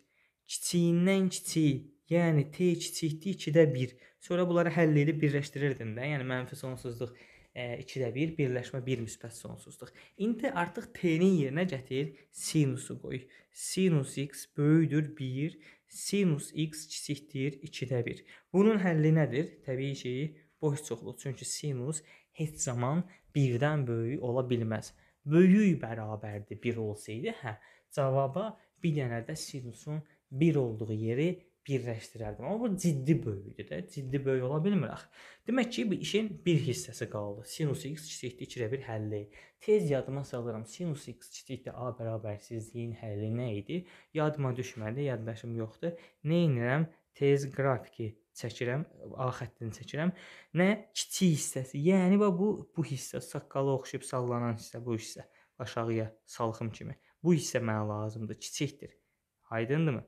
kiçiyindən kiçiyi, yəni T kiçikdi 2-də 1. Sonra bunları həll edib birləşdirirdin də. Yəni mənfi sonsuzluq 2-də e, 1, birləşmə 1 müsbət sonsuzluq. İndi artıq t-nin yerinə gətir sinusu qoy. Sinus x böyükdür 1, sinus x kiçikdir 2-də 1. Bunun həlli nədir? Təbii ki, boş çoxluq. Çünki sinus heç zaman birdən böyük ola bilməz. Böyük bərabərdir 1 olsaydı, hə, cavaba bir dənə də sinusun 1 olduğu yeri birləşdirərdim. Amma bu ciddi böyükdür də, ciddi böyük ola bilmir axı. Demək ki, bu işin bir hissəsi qaldı. Sinus x kiçikdir 2/1 həlli. Tez yadıma salıram. Sinus x kiçikdir a bərabərsizliyin həlli nə idi? Yadıma düşmədi, yaddaşım yoxdur. Nə edirəm? Tez qrafiki çəkirəm, A xəttini çəkirəm. Nə kiçik hissəsi. Yəni bax bu bu hissə saqqala oxşayıb sallanan hissə bu hissə aşağıya salxım kimi. Bu hissə mənə lazımdır, kiçikdir. Aydındırmı?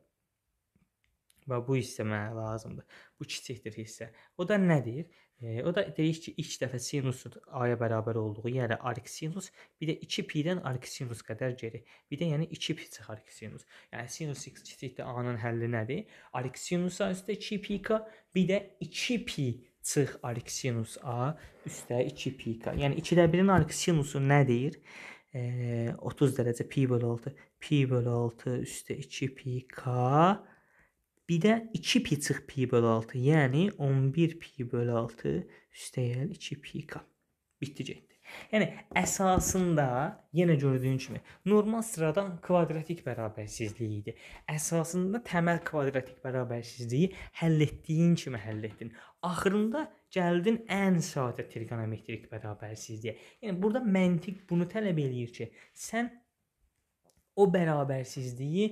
Və bu hissə mənə lazımdır. Bu kiçikdir hissə. O da nədir? E, o da deyir ki, ilk dəfə sinusun a-ya bərabər olduğu, yəni arc sinus, bir də 2 pi-dən arc sinus qədər geri. Bir də yəni 2 pi çıxar sinus. Yəni sinus x kiçikdir a-nın həlli nədir? Arc sinusa üstə 2 pi-k, bir də 2 pi çıx arc sinus a üstə 2 pi-k. Yəni 2-də 1-in arc sinusu nədir? E, 30 dərəcə pi bölü 6. Pi bölü 6 üstə 2 pi-k Bir də 2 pi çıx pi bölü 6, yəni 11 pi bölü 6 üstəyəl 2 pi k. Bitdi getdi. Yəni əsasında yenə gördüyün kimi normal sıradan kvadratik bərabərsizliyi idi. Əsasında təməl kvadratik bərabərsizliyi həll etdiyin kimi həll etdin. Axırında gəldin ən sadə trigonometrik bərabərsizliyə. Yəni burada məntiq bunu tələb eləyir ki, sən o bərabərsizliyi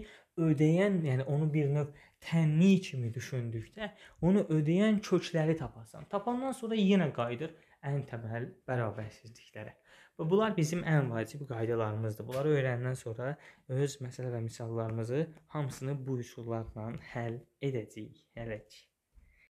ödəyən, yəni onu bir növ tənni kimi düşündükdə onu ödəyən kökləri tapasan. Tapandan sonra yenə qayıdır ən təməl bərabərsizliklərə. Və bunlar bizim ən vacib qaydalarımızdır. Bunları öyrəndikdən sonra öz məsələ və misallarımızı hamısını bu üsullarla həll edəcəyik. Hələlik.